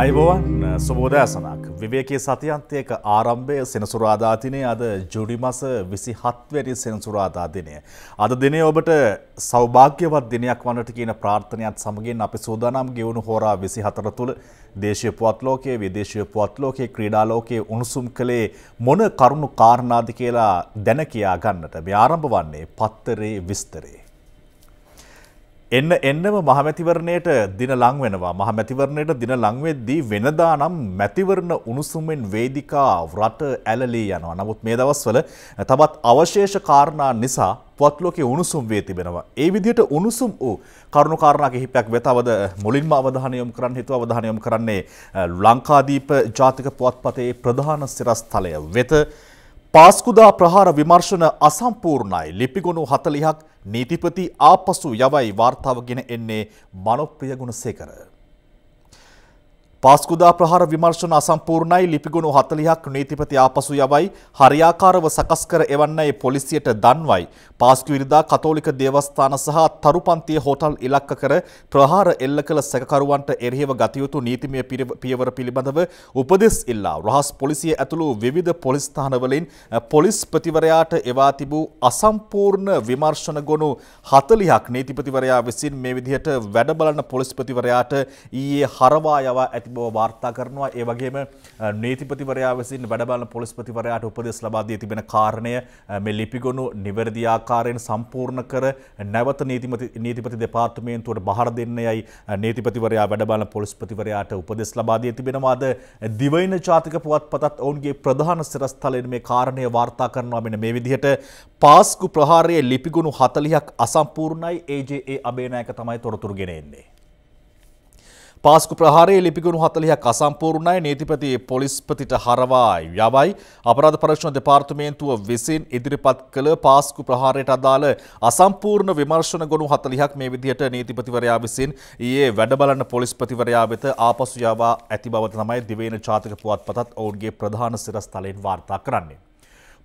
අයිබෝවන් සුබෝදෑසනක් විවේකයේ සතියන්තයක ආරම්භය සෙනසුරාදා දිනේ අද ජුඩි මස විසි හත්වැනි සෙනසුරාදා දිනය. අද දිනේ ඔබට සෞභාග්‍යවත් දිනයක් වන්නට කියන ප්‍රාර්ථනයත් සමගින් අපි සූදානම් ගෙවුණු හෝරා විසි හතර තුළ දේශය පුවත් ලෝකයේ විදේශය පුවත් ලෝකයේ ක්‍රීඩාලෝකයේ උණුසුම් කළේ මොන කරුණු කාරණාද කියලා දැන කියා ගන්නට මේ ආරම්භ වන්නේ පත්තරේ විස්තරේ. එන්න එන්නම මහමැතිවරණයට දින ලං වෙනවා. මහමැතිවරණයට දින ලං වෙද්දී වෙනදා නම් මැතිවරණ උණුසුමෙන් වේදිකා රට ඇලලී යනවා. නමුත් මේ දවස්වල තවත් අවශේෂ කාරණා නිසා පුවත්ලෝකයේ උණුසුම් වී තිබෙනවා. ඒ විදිහට උණුසුම් වූ කරුණු කාරණා කිහිපයක් වෙත අවද මුලින්ම අවධානය යොමු කරන්න හිතුව අවධානය යොමු කරන්නේ ලංකාදීප ජාතික පුවත්පතේ ප්‍රධාන සිරස්තලය වෙත පාස්කුදා ප්‍රහාර විමර්ශන අසම්පූර්ණයි ලිපිගුණු හතලිහක් නීතිපති ආපසු යවයි වාර්තාව ගෙන එන්නේ මනොප්‍රිය ගුණසේකර. පාස්කුදා ප්‍රහාර විමර්ශන අසම්පූර්ණයි ලිපිගුණු 40ක් නීතිපති ආපසු යවයි හරියාකාරව සකස් කර එවන්නයි පොලිසියට දන්වයි පාස්කු විරදා කතෝලික දේවස්ථාන සහ තරුපන්තිය හෝටල් ඉලක්ක කර ප්‍රහාර එල්ල කළ සැකකරුවන්ට එරෙහිව ගත යුතු නීතිමය පියවර පිළිබඳව උපදෙස් ඉල්ලා රහස් පොලිසිය ඇතුළු විවිධ පොලිස් ස්ථානවලින් පොලිස් ප්‍රතිවරයාට එවා තිබූ අසම්පූර්ණ විමර්ශන ගොනු 40ක් නීතිපතිවරයා විසින් මේ විදිහට වැඩ බලන පොලිස් ප්‍රතිවරයාට ඊයේ හරවා යවා ඇති ඇති බව වාර්තා කරනවා. ඒ වගේම නීතිපතිවරයා විසින් වැඩබලන පොලිස්පතිවරයාට උපදෙස් ලබා දී තිබෙන කාරණය මේ ලිපිගොනු නිවැරදි ආකාරයෙන් සම්පූර්ණ කර නැවත නීතිපති නීතිපති දෙපාර්තමේන්තුවට බහර දෙන්න යයි නීතිපතිවරයා වැඩබලන පොලිස්පතිවරයාට උපදෙස් ලබා දී තිබෙනවාද. දිවයින ජාතික පුවත්පතත් ඔවුන්ගේ ප්‍රධාන සිරස්තලයෙන් මේ කාරණය වාර්තා කරනවා මෙන්න මේ විදිහට පාස්කු ප්‍රහාරයේ ලිපිගුණු හතලිහක් අසම්පූර්ණයි ඒජේ අබේනායක තමයි තොරතුරු ගෙනෙන්නේ. පාස්කු ප්‍රහාරයේ ලිපිගුණු 40ක් අසම්පූර්ණයි නීතිපති පොලිස්පතිට හරවා යවයි අපරාධ පරීක්ෂණ දෙපාර්තමේන්තුව විසින් ඉදිරිපත් කළ පාස්කු ප්‍රහාරයට අදාළ අසම්පූර්ණ විමර්ශන ගොනු 40ක් මේ විදිහට නීතිපතිවරයා විසින් ඊයේ වැඩබලන පොලිස්පතිවරයා වෙත ආපසු යවා ඇති බව තමයි දිවයින ජාතික පුවත්පතත් ඔවුන්ගේ ප්‍රධාන සිරස්තලයෙන් වාර්තා කරන්නේ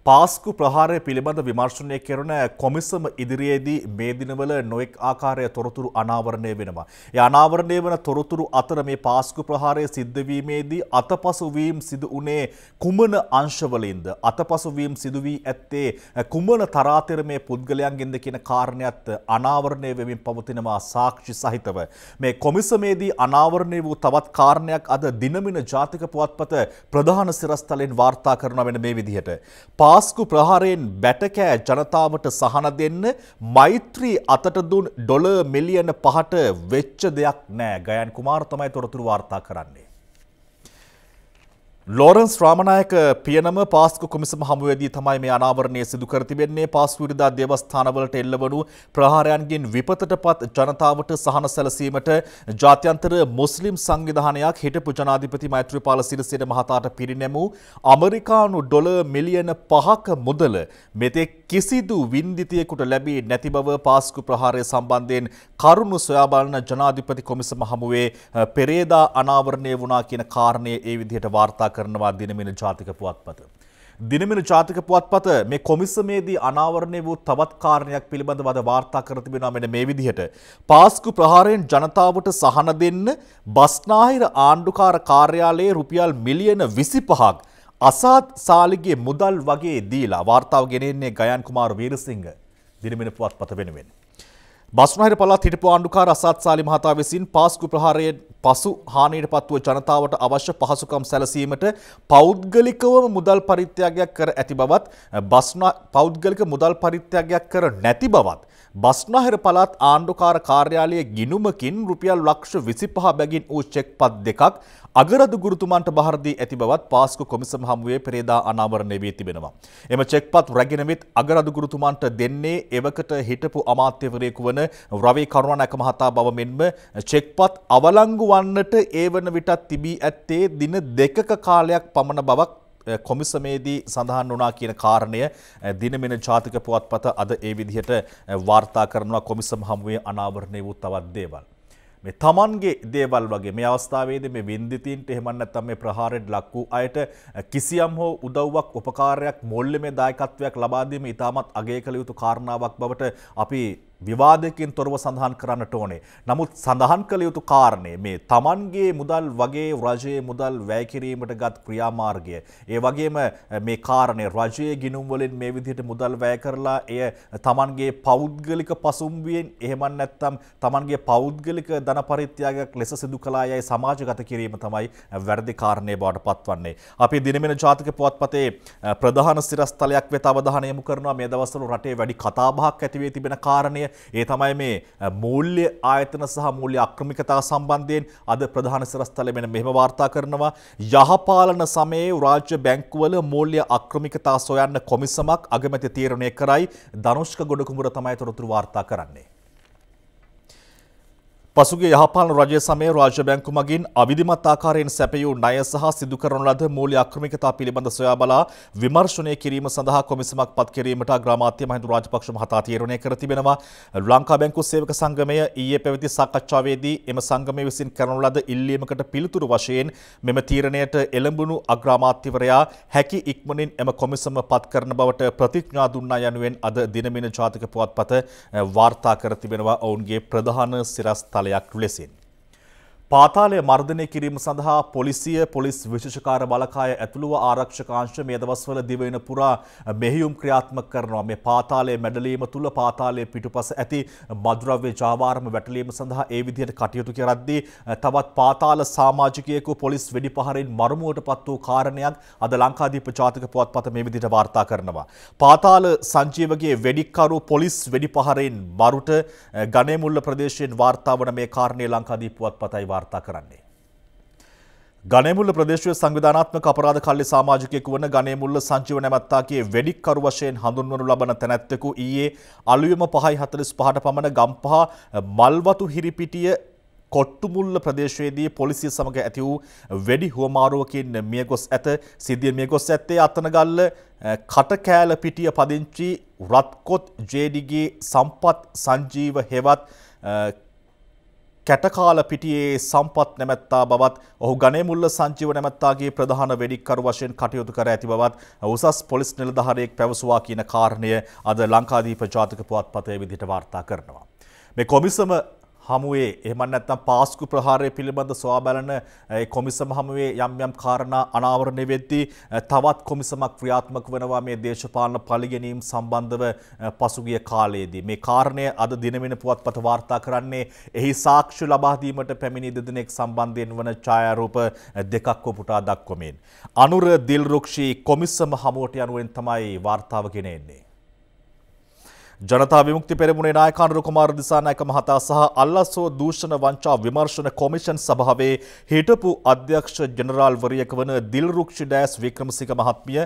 පාස්කු ප්‍රහාරය පිළිබඳ විමර්ශනය කරන කොමිසම ඉදිරියේදී මේ දිනවල නොයෙක් ආකාරය තොරතුරු අනාවරණය වෙනවා. ඒ අනාවරණය වන තොරතුරු අතර මේ පාස්කු ප්‍රහාරය සිද්ධ වීමේදී අතපසු වීම සිදු වුණේ කුමන අංශවලින්ද? අතපසු වීම සිදු වී ඇත්තේ කුමන තරාතිර මේ පුද්ගලයන්ගෙන්ද කියන කාරණයත් අනාවරණය වෙමින් පවතිනවා සාක්ෂි සහිතව. මේ කොමිසමේදී අනාවරණය වූ තවත් කාරණයක් අද දිනමින ජාතික පුවත්පත ප්‍රධාන සිරස්තලෙන් වාර්තා කරනවා වෙන මේ විදිහට. පා පාස්කු ප්‍රහාරයෙන් බැටකෑ ජනතාවට සහන දෙන්න මෛත්‍රී අතට දුන් ඩොලර් මිලියන පහට වෙච්ච දෙයක් නෑ ගයන් කුමාර තමයි තොරතුරු වාර්තා කරන්නේ. ලෝරන්ස් රාමණයක පියනම පාස්කු කොමිසම හමුවේදී තමයි මේ අනාවරණය සිදු කර තිබෙන්නේ පාස්කුවිරදා දේවස්ථානවලට එල්ලවනු ප්‍රහාරයන්ගෙන් විපතටපත් ජනතාවට සහන සැලසීමට ජාත්‍යන්තර මුස්ලිම් සංවිධානයක් හිටපු ජනාධිපති මෛත්‍රීපාල සිරිසේන මහතාට පිරිනැමූ ඇමරිකානු ඩොලර් මිලියන 5ක මුදල මෙතෙක් කිසිදු වින්දිතයෙකුට ලැබී නැති බව පාස්කු ප්‍රහාරය සම්බන්ධයෙන් කරුණු සොයා බලන ජනාධිපති කොමිසම හමුවේ පෙරේදා අනාවරණය වුණා කියන කාරණය ඒ විදිහට වාර්තා කරනවා දිනමින ජාතික පුවත්පත. දිනමින ජාතික පුවත්පත මේ කොමිසමේදී අනාවරණය වූ තවත් කාරණයක් පිළිබඳව අද වාර්තා කර තිබෙනවා මෙන්න මේ විදිහට. පාස්කු ප්‍රහාරයෙන් ජනතාවට සහන දෙන්න බස්නාහිර ආණ්ඩුකාර කාර්යාලයේ රුපියල් මිලියන 25ක් අසාත් සාලිගේ මුදල් වගේ දීලා වාර්තාව ගෙනෙන්නේ ගයන් කුමාර වීරසිංහ දිනමින පුවත්පත වෙනුවෙන්. බස්නහිර පළාත් හිටපු ආණ්ඩුකාර අසත් සාලි මහතා විසින් පාස්කු ප්‍රහාරයෙන් පසු හානියට පත්ව ජනතාවට අවශ්‍ය පහසුකම් සැලසීමට පෞද්ගලිකවම මුදල් පරිත්‍යාගයක් කර ඇති බවත් බස්නා පෞද්ගලික මුදල් පරිත්‍යාගයක් කර නැති බවත් බස්නහිර පළාත් ආණ්ඩුකාර කාර්යාලයේ ගිනුමකින් රුපියල් ලක්ෂ විසිපහ බැගින් වූ චෙක්පත් දෙකක් අගරදු ගුරුතුමන්ට බහර දී ඇති බවත් පාස්කු කොමිසම හමුවේ පෙරේදා අනාවරණය වී තිබෙනවා. එම චෙක්පත් රැගෙන විත් අගරදු ගුරුතුමන්ට දෙන්නේ එවකට හිටපු අමාත්‍යවරයෙකු වන රවී කරුණානායක මහතා බව මෙන්ම චෙක්පත් අවලංගු වන්නට ඒ වන විටත් තිබී ඇත්තේ දින දෙකක කාලයක් පමණ බවක් කොමිසමේදී සඳහන් වුණා කියන කාරණය දිනමෙන ජාතික පුවත්පත අද ඒ විදිහට වාර්තා කරනවා කොමිසම හමුවේ අනාවරණය වූ තවත් දේවල්. මේ තමන්ගේ දේවල් වගේ මේ අවස්ථාවේදී මේ වින්දිතීන්ට එහෙම නැත්නම් මේ ප්‍රහාරයට ලක් වූ අයට කිසියම් හෝ උදව්වක් උපකාරයක් මෝල්‍යමය දායකත්වයක් ලබා දීම ඉතාමත් අගය කළ යුතු කාරණාවක් බවට අපි විවාදයකින් තොරව සඳහන් කරන්නට ඕනේ. නමුත් සඳහන් කළ යුතු කාරණය මේ තමන්ගේ මුදල් වගේ රජයේ මුදල් වැය කිරීමට ගත් ක්‍රියාමාර්ගය. ඒ වගේම මේ කාරණේ රජයේ ගිණුම් වලින් මේ විදිහට මුදල් වැය කරලා එය තමන්ගේ පෞද්ගලික පසුම්බියෙන් එහෙම නැත්නම් තමන්ගේ පෞද්ගලික ධන පරිත්‍යාගයක් ලෙස සිදු කළා යයි සමාජගත කිරීම තමයි වැරදි කාරණේ බවට පත්වන්නේ. අපි දිනමෙන ජාතික පුවත්පතේ ප්‍රධාන සිරස්තලයක් වෙත අවධානය යොමු කරනවා මේ දවස්වල රටේ වැඩි කතාබහක් ඇති වී තිබෙන කාරණය කාරණය ඒ තමයි මේ මූල්‍ය ආයතන සහ මූල්‍ය අක්‍රමිකතා සම්බන්ධයෙන් අද ප්‍රධාන සිරස්තල වෙන මෙහෙම වාර්තා කරනවා යහපාලන සමයේ රාජ්‍ය බැංකුවල මූල්‍ය අක්‍රමිකතා සොයන්න කොමිසමක් අගමැති තීරණය කරයි ධනුෂ්ක ගොඩකුඹුර තමයි තොරතුරු වාර්තා කරන්නේ පසුගේ යහපාලන රජය සමය රාජ්‍ය බැංකු මගින් අවිධිමත් ආකාරයෙන් සැපයූ ණය සහ සිදු කරන ලද මූල්‍ය අක්‍රමිකතා පිළිබඳ සොයා බලා විමර්ශනය කිරීම සඳහා කොමිසමක් පත් කිරීමට අග්‍රාමාත්‍ය මහින්ද රාජපක්ෂ මහතා තීරණය කර තිබෙනවා. ලංකා බැංකු සේවක සංගමය ඊයේ පැවති සාකච්ඡාවේදී එම සංගමය විසින් කරන ලද ඉල්ලීමකට පිළිතුරු වශයෙන් මෙම තීරණයට එළඹුණු අග්‍රාමාත්‍යවරයා හැකි ඉක්මනින් එම කොමිසම පත් කරන බවට ප්‍රතිඥා දුන්නා යනුවෙන් අද දිනමින ජාතික පුවත්පත වාර්තා කර තිබෙනවා. ඔවුන්ගේ ප්‍රධාන සිරස්තල කාලයක් ලෙසින්. පාතාලය මර්ධනය කිරීම සඳහා පොලිසිය පොලිස් විශෂකාර බලකාය ඇතුළුව ආරක්ෂකාංශ මේ දවස්වල දිවෙන පුරා මෙහියුම් ක්‍රියාත්මක කරනවා මේ පාතාලය මැඩලීම තුළ පාතාලය පිටුපස ඇති බදුරව්‍ය ජාවාරම වැටලීම සඳහා ඒ විදිහට කටයුතු කරද්දී තවත් පාතාල සමාජිකයෙකු පොලිස් වෙඩි පහරින් මරමුවට පත් වූ කාරණයක් අද ලංකාදීප ජාතික පුවත්පත මේ විදිහට වාර්තා කරනවා පාතාල සංජීවගේ වෙඩික්කරු පොලිස් වෙඩි පහරින් බරුට ගණේමුල්ල ප්‍රදේශයෙන් වාර්තා වන මේ කාරණේ ලංකාදීප පුවත්පතයි වාර්තා කරන්නේ. ගනේමුල්ල ප්‍රදේශයේ සංවිධානාත්මක අපරාධ කල්ලි සමාජිකයෙකු වන ගනේමුල්ල සංජීව නැමත්තාගේ වෙඩික්කරු වශයෙන් හඳුන්වනු ලබන තැනැත්තෙකු ඊයේ අලුයම 5:45ට පමණ ගම්පහ මල්වතු හිරිපිටිය කොට්ටුමුල්ල ප්‍රදේශයේදී පොලිසිය සමග ඇති වූ වෙඩි හුවමාරුවකින් මියගොස් ඇත සිද්ධිය මියගොස් ඇත්තේ අතනගල්ල කටකෑල පිටිය පදිංචි රත්කොත් ජේඩිගේ සම්පත් සංජීව හෙවත් කැටකාල පිටියේ සම්පත් නැමැත්තා බවත් ඔහු ගනේමුල්ල සංජීව නැමැත්තාගේ ප්‍රධාන වෙඩික්කරු වශයෙන් කටයුතු කර ඇති බවත් උසස් පොලිස් නිලධාරියෙක් පැවසුවා කියන කාරණය අද ලංකාදීප ජාතික පුවත්පතේ විදිහට වාර්තා කරනවා. මේ කොමිසම හමුවේ එහෙම නැත්නම් පාස්කු ප්‍රහාරය පිළිබඳ සොයා බලන කොමිසම හමුවේ යම් යම් කාරණා අනාවරණය වෙද්දී තවත් කොමිසමක් ක්‍රියාත්මක වෙනවා මේ දේශපාලන පරිගැනීම් සම්බන්ධව පසුගිය කාලයේදී මේ කාරණය අද දිනවෙන පුවත්පත වාර්තා කරන්නේ එහි සාක්ෂි ලබා දීමට පැමිණි දෙදෙනෙක් සම්බන්ධයෙන් වන ඡායාරූප දෙකක් වපුටා දක්වමින් අනුර දිල්රුක්ෂි කොමිසම හමුවට යනුවෙන් තමයි වාර්තාව ගෙන එන්නේ ජනතා විමුක්ති පෙරමුණේ නායක අනුර කුමාර දිසානායක මහතා සහ අල්ලස්සෝ දූෂණ වංචා විමර්ශන කොමිෂන් සභාවේ හිටපු අධ්‍යක්ෂ ජෙනරාල් වරියක වන දිල්රුක්ෂි ඩෑස් වික්‍රමසිංහ මහත්මිය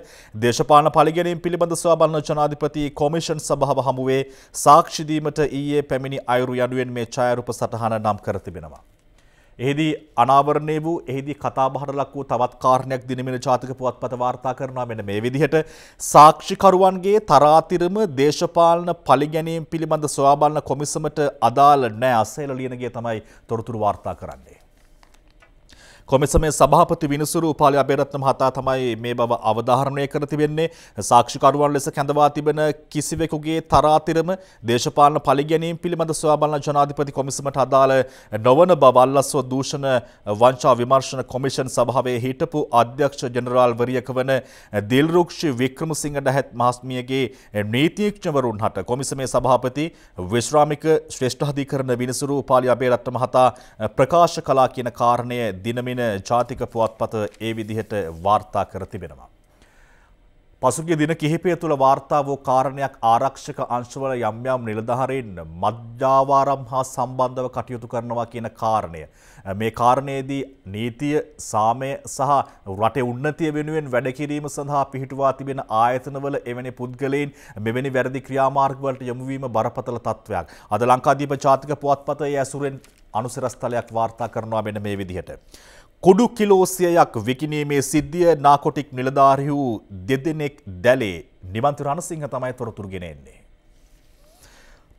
දේශපාලන පරිගැනීම් පිළිබඳ සොයාබලන ජනාධිපති කොමිෂන් සභාව හමුවේ සාක්ෂි දීමට ඊයේ පැමිණි අයුරු යනුවෙන් මේ ඡායාරූප සටහන නම් කර තිබෙනවා. එහිදී අනාවරණය වූ එහිදී කතාබහට ලක් වූ තවත් කාරණයක් දිනමෙන ජාතික පුවත්පත වාර්තා කරනවා මෙන්න මේ විදිහට සාක්ෂිකරුවන්ගේ තරාතිරම දේශපාලන පලිගැනීම් පිළිබඳ සොයා බලන කොමිසමට අදාළ නැහැ අසේල ලියනගේ තමයි තොරතුරු වාර්තා කරන්නේ කොමිසමේ සභාපති විනිසුරු උපාලි අබේරත්න මහතා තමයි මේ බව අවධාරණය කර තිබෙන්නේ. සාක්ෂිකරුවන් ලෙස කැඳවා තිබෙන කිසිවෙකුගේ තරාතිරම දේශපාලන පරිගැනීම් පිළිබඳ සොයා බලන ජනාධිපති කොමිසමට අදාළ නොවන බව අල්ලස්ව දූෂණ වංචා විමර්ශන කොමිෂන් සභාවේ හිටපු අධ්‍යක්ෂ ජනරාල් වරියක වන දිල්රුක්ෂි වික්‍රමසිංහ ඩැහැත් මහත්මියගේ නීතිඥවරුන් හට කොමිසමේ සභාපති විශ්‍රාමික ශ්‍රේෂ්ඨාධිකරණ විනිසුරු උපාලි අබේරත්න මහතා ප්‍රකාශ කළා කියන කාරණය දිනමින් කියන ජාතික පුවත්පත ඒ විදිහට වාර්තා කර තිබෙනවා. පසුගිය දින කිහිපය තුළ වාර්තා වූ කාරණයක් ආරක්ෂක අංශවල යම් යම් නිලධාරීන් මද්දාවාරම් හා සම්බන්ධව කටයුතු කරනවා කියන කාරණය. මේ කාරණයේදී නීතිය, සාමය සහ රටේ උන්නතිය වෙනුවෙන් වැඩ කිරීම සඳහා පිහිටුවා තිබෙන ආයතනවල එවැනි පුද්ගලයන් මෙවැනි වැරදි ක්‍රියාමාර්ග වලට යොමු වීම බරපතල තත්වයක්. අද ලංකාදීප ජාතික පුවත්පතේ ඇසුරෙන් අනුසරස්ථලයක් වාර්තා කරනවා මෙන්න මේ විදිහට. කුඩු කිලෝසියයක් විකිණීමේ සිද්ධිය නාකොටික් නිලධාරිහු දෙදෙනෙක් දැලේ නිවන්ත රණසිංහ තමයි තොරතුරු ගෙන එන්නේ.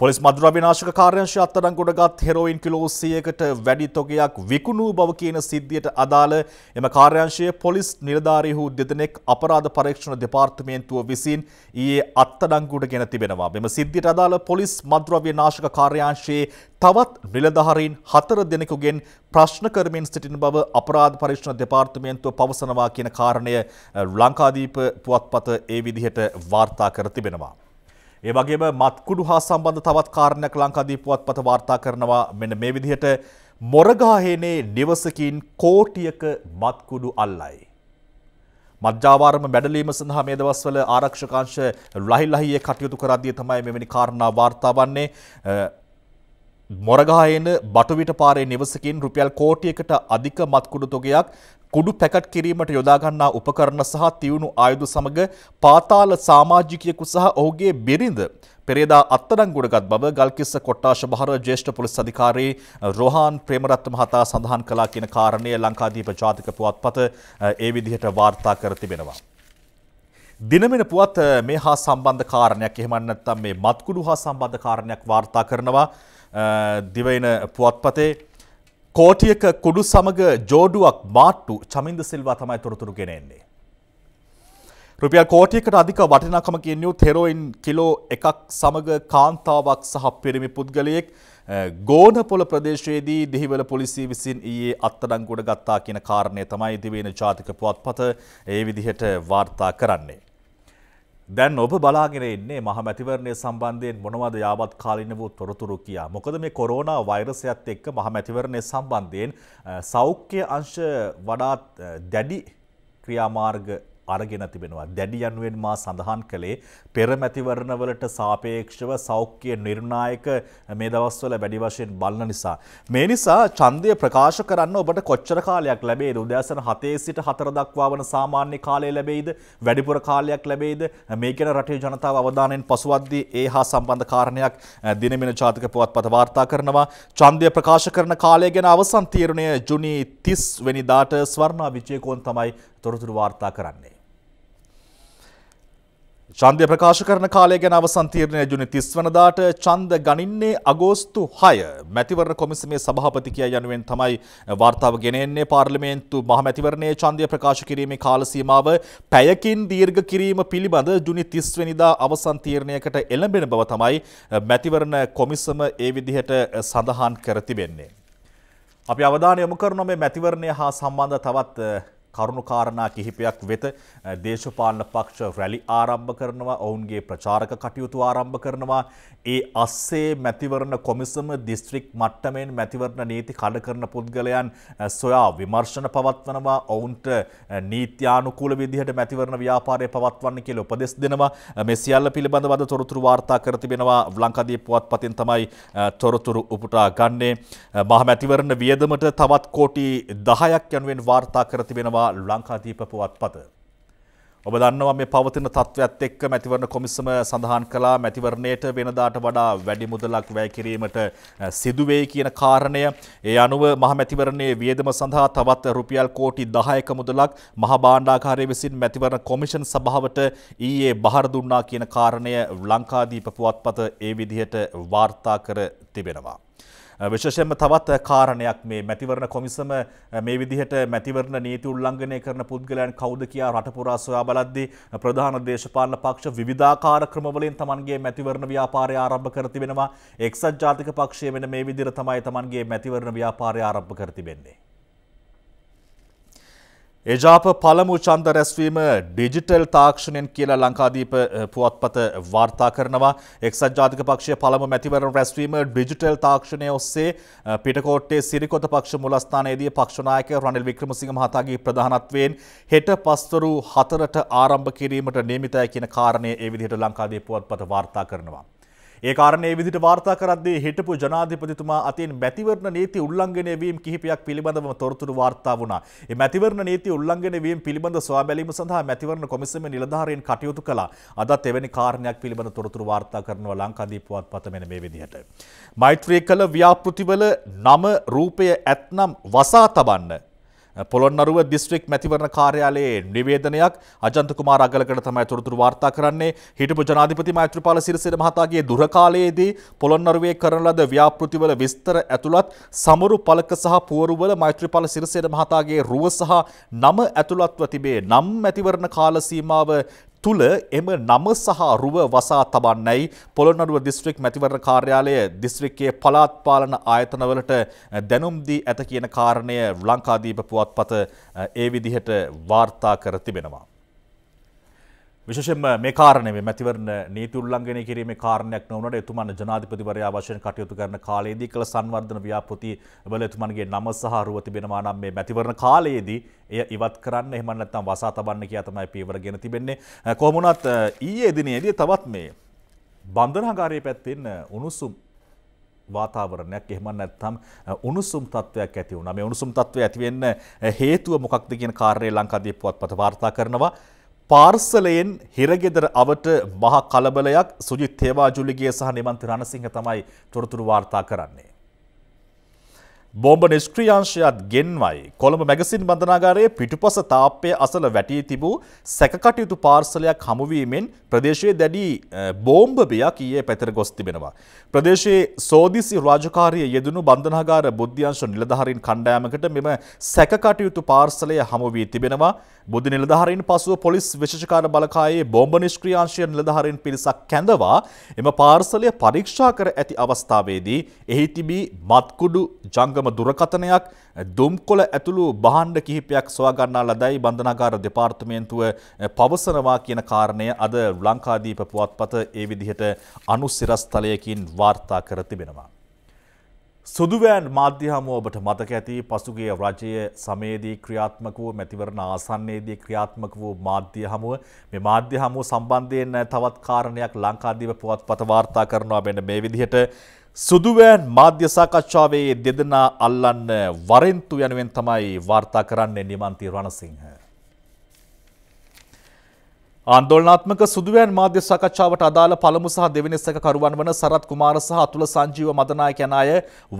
පොලිස් මදුරවිනාශක කාර්යංශය අත්අඩංගුවට ගත් හෙරෝයින් කිලෝ 100කට වැඩි තොගයක් විකුණූ බව කියන සිද්ධියට අදාළ එම කාර්යංශයේ පොලිස් නිලධාරීහු දෙදෙනෙක් අපරාධ පරීක්ෂණ දෙපාර්තමේන්තුව විසින් ඊයේ අත්අඩංගුවට ගෙන තිබෙනවා. මෙම සිද්ධියට අදාළ පොලිස් මදුරවිනාශක කාර්යාංශයේ තවත් නිලධාරීන් හතර දෙනෙකුගෙන් ප්‍රශ්න කරමින් සිටින බව අපරාධ පරීක්ෂණ දෙපාර්තමේන්තුව පවසනවා කියන කාරණය ලංකාදීප පුවත්පත ඒ විදිහට වාර්තා කර තිබෙනවා. ඒ වගේම මත්කුඩු හා සම්බන්ධ තවත් කාරණයක් ලංකාදීපුවත් පත වාර්තා කරනවා මෙන්න මේ විදිහට මොරගාහේනේ නිවසකින් කෝටියක මත්කුඩු අල්ලයි. මජ්ජාවාරම බැඩලීම සඳහා මේ දවස්වල ආරක්ෂකාංශ ලහිලහියේ කටයුතු කරද්දී තමයි මෙවැනි කාරණා වාර්තා වන්නේ. මොරගායන බටවිට පාරේ නිවසකින් රුපියල් කෝටියකට අධික මත්කුඩු තොගයක් කුඩු පැකට් කිරීමට යොදාගන්නා උපකරණ සහ තියුණු ආයුධ සමග පාතාල සාමාජිකයෙකු සහ ඔහුගේ බිරිඳ පෙරේදා අත්අඩංගුවටගත් බව ගල්කිස්ස කොට්ටාශ බහර ජ්‍යෙෂ්ඨ පොලිස් අධිකාරී රොහාන් ප්‍රේමරත්න මහතා සඳහන් කළා කියන කාරණය ලංකාදීප ජාතික පුවත්පත ඒ විදිහට වාර්තා කර තිබෙනවා. දිනමෙන පුවත් මේ හා සම්බන්ධ කාරණයක් එහෙම නැත්නම් මේ මත්කුඩු හා සම්බන්ධ කාරණයක් වාර්තා කරනවා දිවයින පුවත්පතේ කෝටියක කුඩු සමග ජෝඩුවක් මාට්ටු චමින්ද සිල්වා තමයි තොරතුරු ගෙනෙන්නේ. රුපියල් කෝටියකට අධික වටිනාකමකින් යුත් හෙරෝයින් කිලෝ එකක් සමග කාන්තාවක් සහ පිරිමි පුද්ගලයෙක් ගෝනපොළ ප්‍රදේශයේදී දෙහිවල පොලිසිය විසින් ඊයේ අත්අඩංගුවට ගත්තා කියන කාරණය තමයි දිවයින ජාතික පුවත්පත ඒ විදිහට වාර්තා කරන්නේ. දැන් ඔබ බලාගෙන එන්නේ මහමැතිවරණය සම්බන්ධයෙන් මොනවද යාවත් කාලින වූ තොරතුරු කියා. මොකද මේ කොරෝනා වෛරසයත් එක්ක මහමැතිවරණය සම්බන්ධයෙන් සෞඛ්‍ය අංශ වඩාත් දැඩි ක්‍රියාමාර්ග අරගෙන තිබෙනවා. දැඩි යනුවෙන් මා සඳහන් කළේ පෙර මැතිවරණවලට සාපේක්ෂව සෞඛ්‍ය නිර්ණායක මේ දවස්වල වැඩි වශයෙන් බලන නිසා. මේ නිසා ඡන්දය ප්‍රකාශ කරන්න ඔබට කොච්චර කාලයක් ලැබේද? උදෑසන 7 සිට 4 දක්වා වන සාමාන්‍ය කාලය ලැබෙයිද? වැඩිපුර කාලයක් ලැබෙයිද? මේ ගැන රටේ ජනතාව අවධානයෙන් පසුවද්දී ඒ හා සම්බන්ධ කාරණයක් දිනමින ජාතික පුවත්පත වාර්තා කරනවා. ඡන්දය ප්‍රකාශ කරන කාලය ගැන අවසන් තීරණය ජුනි 30 වෙනිදාට ස්වර්ණා විජයකෝන් තමයි තොරතුරු වාර්තා කරන්නේ. චන්දය ප්‍රකාශ කරන කාලය ගැන අවසන් තීරණය ජුනි 30 වනදාට ඡන්ද ගණින්නේ අගෝස්තු 6 මැතිවරණ කොමිසමේ සභාපති කියා යනුවෙන් තමයි වාර්තාව ගෙන එන්නේ පාර්ලිමේන්තු මහමැතිවරණයේ ඡන්දය ප්‍රකාශ කිරීමේ කාල සීමාව පැයකින් දීර්ඝ කිරීම පිළිබඳ ජුනි 30 වෙනිදා අවසන් තීරණයකට එළඹෙන බව තමයි මැතිවරණ කොමිසම ඒ විදිහට සඳහන් කර තිබෙන්නේ. අපි අවධානය යොමු කරනවා මේ මැතිවරණය හා සම්බන්ධ තවත් කරුණුකාරණා කිහිපයක් වෙත දේශපාලන පක්ෂ රැලි ආරම්භ කරනවා ඔවුන්ගේ ප්‍රචාරක කටයුතු ආරම්භ කරනවා ඒ අස්සේ මැතිවරණ කොමිසම දිස්ත්‍රික් මට්ටමෙන් මැතිවරණ නීති කඩ කරන පුද්ගලයන් සොයා විමර්ශන පවත්වනවා ඔවුන්ට නීත්‍යානුකූල විදිහට මැතිවරණ ව්‍යාපාරය පවත්වන්න කියලා උපදෙස් දෙනවා මේ සියල්ල පිළිබඳව අද තොරතුරු වාර්තා කර තිබෙනවා ලංකාදීප පුවත්පතින් තමයි තොරතුරු උපුටා ගන්නේ මහ මැතිවරණ වියදමට තවත් කෝටි 10ක් යනුවෙන් වාර්තා කර තිබෙනවා පවා ලංකාදීප පුවත්පත. ඔබ දන්නවා මේ පවතින තත්ත්වයක් එක්ක මැතිවරණ කොමිසම සඳහන් කළා මැතිවරණයට වෙනදාට වඩා වැඩි මුදලක් වැය කිරීමට සිදු වෙයි කියන කාරණය ඒ අනුව මහ මැතිවරණයේ වියදම සඳහා තවත් රුපියල් කෝටි 10ක මුදලක් මහ භාණ්ඩාකාරය විසින් මැතිවරණ කොමිෂන් සභාවට ඊයේ බහර දුන්නා කියන කාරණය ලංකාදීප පුවත්පත ඒ විදිහට වාර්තා කර තිබෙනවා විශෂයෙන්ම තවත් කාරණයක් මේ මැතිවරණ කොමිසම මේ විදිහට මැතිවරණ නීති උල්ලංඝනය කරන පුද්ගලයන් කවුද කියා රටපුරා සොයා බලද්දී ප්‍රධාන දේශපාලන පක්ෂ විවිධාකාර ක්‍රමවලින් තමන්ගේ මැතිවරණ ව්‍යාපාරය ආරම්භ කර තිබෙනවා. එක්සත් ජාතික පක්ෂය වෙන මේ විදිහට තමයි තමන්ගේ මැතිවරණ ව්‍යාපාරය ආරම්භ කර තිබෙන්නේ. එජාප පළමු චන්ද රැස්වීම ඩිජිටල් තාක්ෂණයෙන් කියලා ලංකාදීප පුවත්පත වාර්තා කරනවා එක්සත් ජාතික පක්ෂය පළමු මැතිවරණ රැස්වීම ඩිජිටල් තාක්ෂණය ඔස්සේ පිටකොට්ටේ සිරිකොත පක්ෂ මුලස්ථානයේදී පක්ෂනායක රනිල් වික්‍රමසිංහ මහතාගේ ප්‍රධානත්වයෙන් හෙට පස්වරු හතරට ආරම්භ කිරීමට නියමිතයි කියන කාරණය ඒ විදිහට ලංකාදීප පුවත්පත වාර්තා කරනවා ඒ කාරණේ විදිහට වාර්තා කරද්දී හිටපු ජනාධිපතිතුමා අතින් මැතිවරණ නීති උල්ලංඝනය වීම කිහිපයක් පිළිබඳව තොරතුරු වාර්තා වුණා. ඒ මැතිවරණ නීති උල්ලංඝනය වීම පිළිබඳ සොයා බැලීම සඳහා මැතිවරණ කොමිසමේ නිලධාරීන් කටයුතු කළා. අදත් එවැනි කාරණයක් පිළිබඳ තොරතුරු වාර්තා කරනවා ලංකාදීප පුවත්පත මෙන්න මේ විදිහට. මෛත්‍රී කළ ව්‍යාපෘතිවල නම රූපය ඇත්නම් වසා තබන්න පොළොන්නරුව දිස්ත්‍රික් මැතිවරණ කාර්යාලයේ නිවේදනයක් අජන්ත කුමාර අගලකට තමයි තොරතුරු වාර්තා කරන්නේ හිටපු ජනාධිපති මෛත්‍රීපාල සිරිසේන මහතාගේ දුර කාලයේදී පොළොන්නරුවේ කරන ලද ව්‍යාපෘතිවල විස්තර ඇතුළත් සමරු පළක සහ පුවරුවල මෛත්‍රීපාල සිරිසේන මහතාගේ රුව සහ නම ඇතුළත්ව තිබේ නම් මැතිවරණ කාල සීමාව තුළ එම නම සහ රුව වසා තබන්නයි පොළොන්නරුව දිස්ත්‍රික් මැතිවර කාර්යාලය දිස්ත්‍රික්කයේ පළාත් පාලන ආයතනවලට දැනුම් දී ඇත කියන කාරණය ලංකාදීප පුවත්පත ඒ විදිහට වාර්තා කර තිබෙනවා. විශෂෙන්ම මේ කාරණය මැතිවරණ නීති උල්ලංඝනය කිරීමේ කාරණයක් නොවනට එතුමන් ජනාධිපතිවරයා වශයෙන් කටයුතු කරන කාලයේදී කළ සංවර්ධන ව්‍යාපෘති වල එතුමන්ගේ නම සහ රුව තිබෙනවා නම් මේ මැතිවරණ කාලයේදී එය ඉවත් කරන්න එහෙම නැත්නම් වසා තබන්න කියලා තමයි පියවර ගෙන තිබෙන්නේ කොහොම වුණත් ඊයේ දිනේදී තවත් මේ බන්ධනාගාරයේ පැත්තෙන් උණුසුම් වාතාවරණයක් එහෙම නැත්නම් උණුසුම් තත්වයක් ඇති වුණා. මේ උණුසුම් තත්වය ඇතිවෙන්න හේතුව මොකක්ද කියන කාර්යය ලංකාදීපුවත් පත වාර්තා කරනවා. පාර්සලයෙන් හිරගෙදර අවට මහ කලබලයක් සුජිත් තේවාජුලිගේ සහ නිමන්ති රණසිංහ තමයි තොරතුරු වාර්තා කරන්නේ. බෝම්බ නිෂ්ක්‍රියංශයත් ගෙන්වයි කොළඹ මැගසින් බඳනාගාරයේ පිටුපස තාප්පය අසල වැටී තිබූ සැකකටයුතු පාර්සලයක් හමුවීමෙන් ප්‍රදේශයේ දැඩි බෝම්භබයක් ඊයේ පැතර ගොස් තිබෙනවා. ප්‍රදේශයේ සෝදිසි රාජකාරිය යෙදුණු බන්ධනාගාර බුද්ධ්‍යංශ නිලධාරීන් කණ්ඩායමකට මෙම සැකකටයුතු පාර්සලය හමුවී තිබෙනවා. බුදු නිලධාරීන් පසුව පොලිස් විශේෂකාර බලකායේ බෝම්බ නිෂ්ක්‍රියාංශය නිලධාරීන් පිරිසක් කැඳවා එම පාර්සලය පරීක්ෂා කර ඇති අවස්ථාවේදී එහි තිබී මත්කුඩු ජංගම දුරකථනයක් දුම්කොළ ඇතුළු බහණ්ඩ කිහිපයක් සොයාගන්නා ලදයි බන්ධනාගාර දෙපාර්තමේන්තුව පවසනවා කියන කාරණය අද ලංකාදීප පුවත්පත ඒ විදිහට අනුසිරස්තලයකින් වාර්තා කර තිබෙනවා. සුදුවෑන් මාධ්‍ය හමුව ඔබට මතක ඇති පසුගේ රජය සමේදී ක්‍රියාත්මක වූ මැතිවරණ ආසන්නයේදී ක්‍රියාත්මක වූ මාධ්‍ය හමුව මේ මාධ්‍ය හමුව සම්බන්ධයෙන් තවත් කාරණයක් ලංකාදීව පුවත්පත වාර්තා කරනවා වෙන මේ විදිහට සුදුවෑන් මාධ්‍ය සාකච්ඡාවේ දෙදෙනා අල්ලන්න වරෙන්තු යනුවෙන් තමයි වාර්තා කරන්නේ නිමන්ති රණසිංහ. ආන්දෝලනාත්මක සුදුවෑන් මාධ්‍ය සාකච්ඡාවට අදාළ පළමු සහ දෙවෙනි සැකකරුවන් වන සරත් කුමාර සහ අතුල සංජීව මදනායක යන අය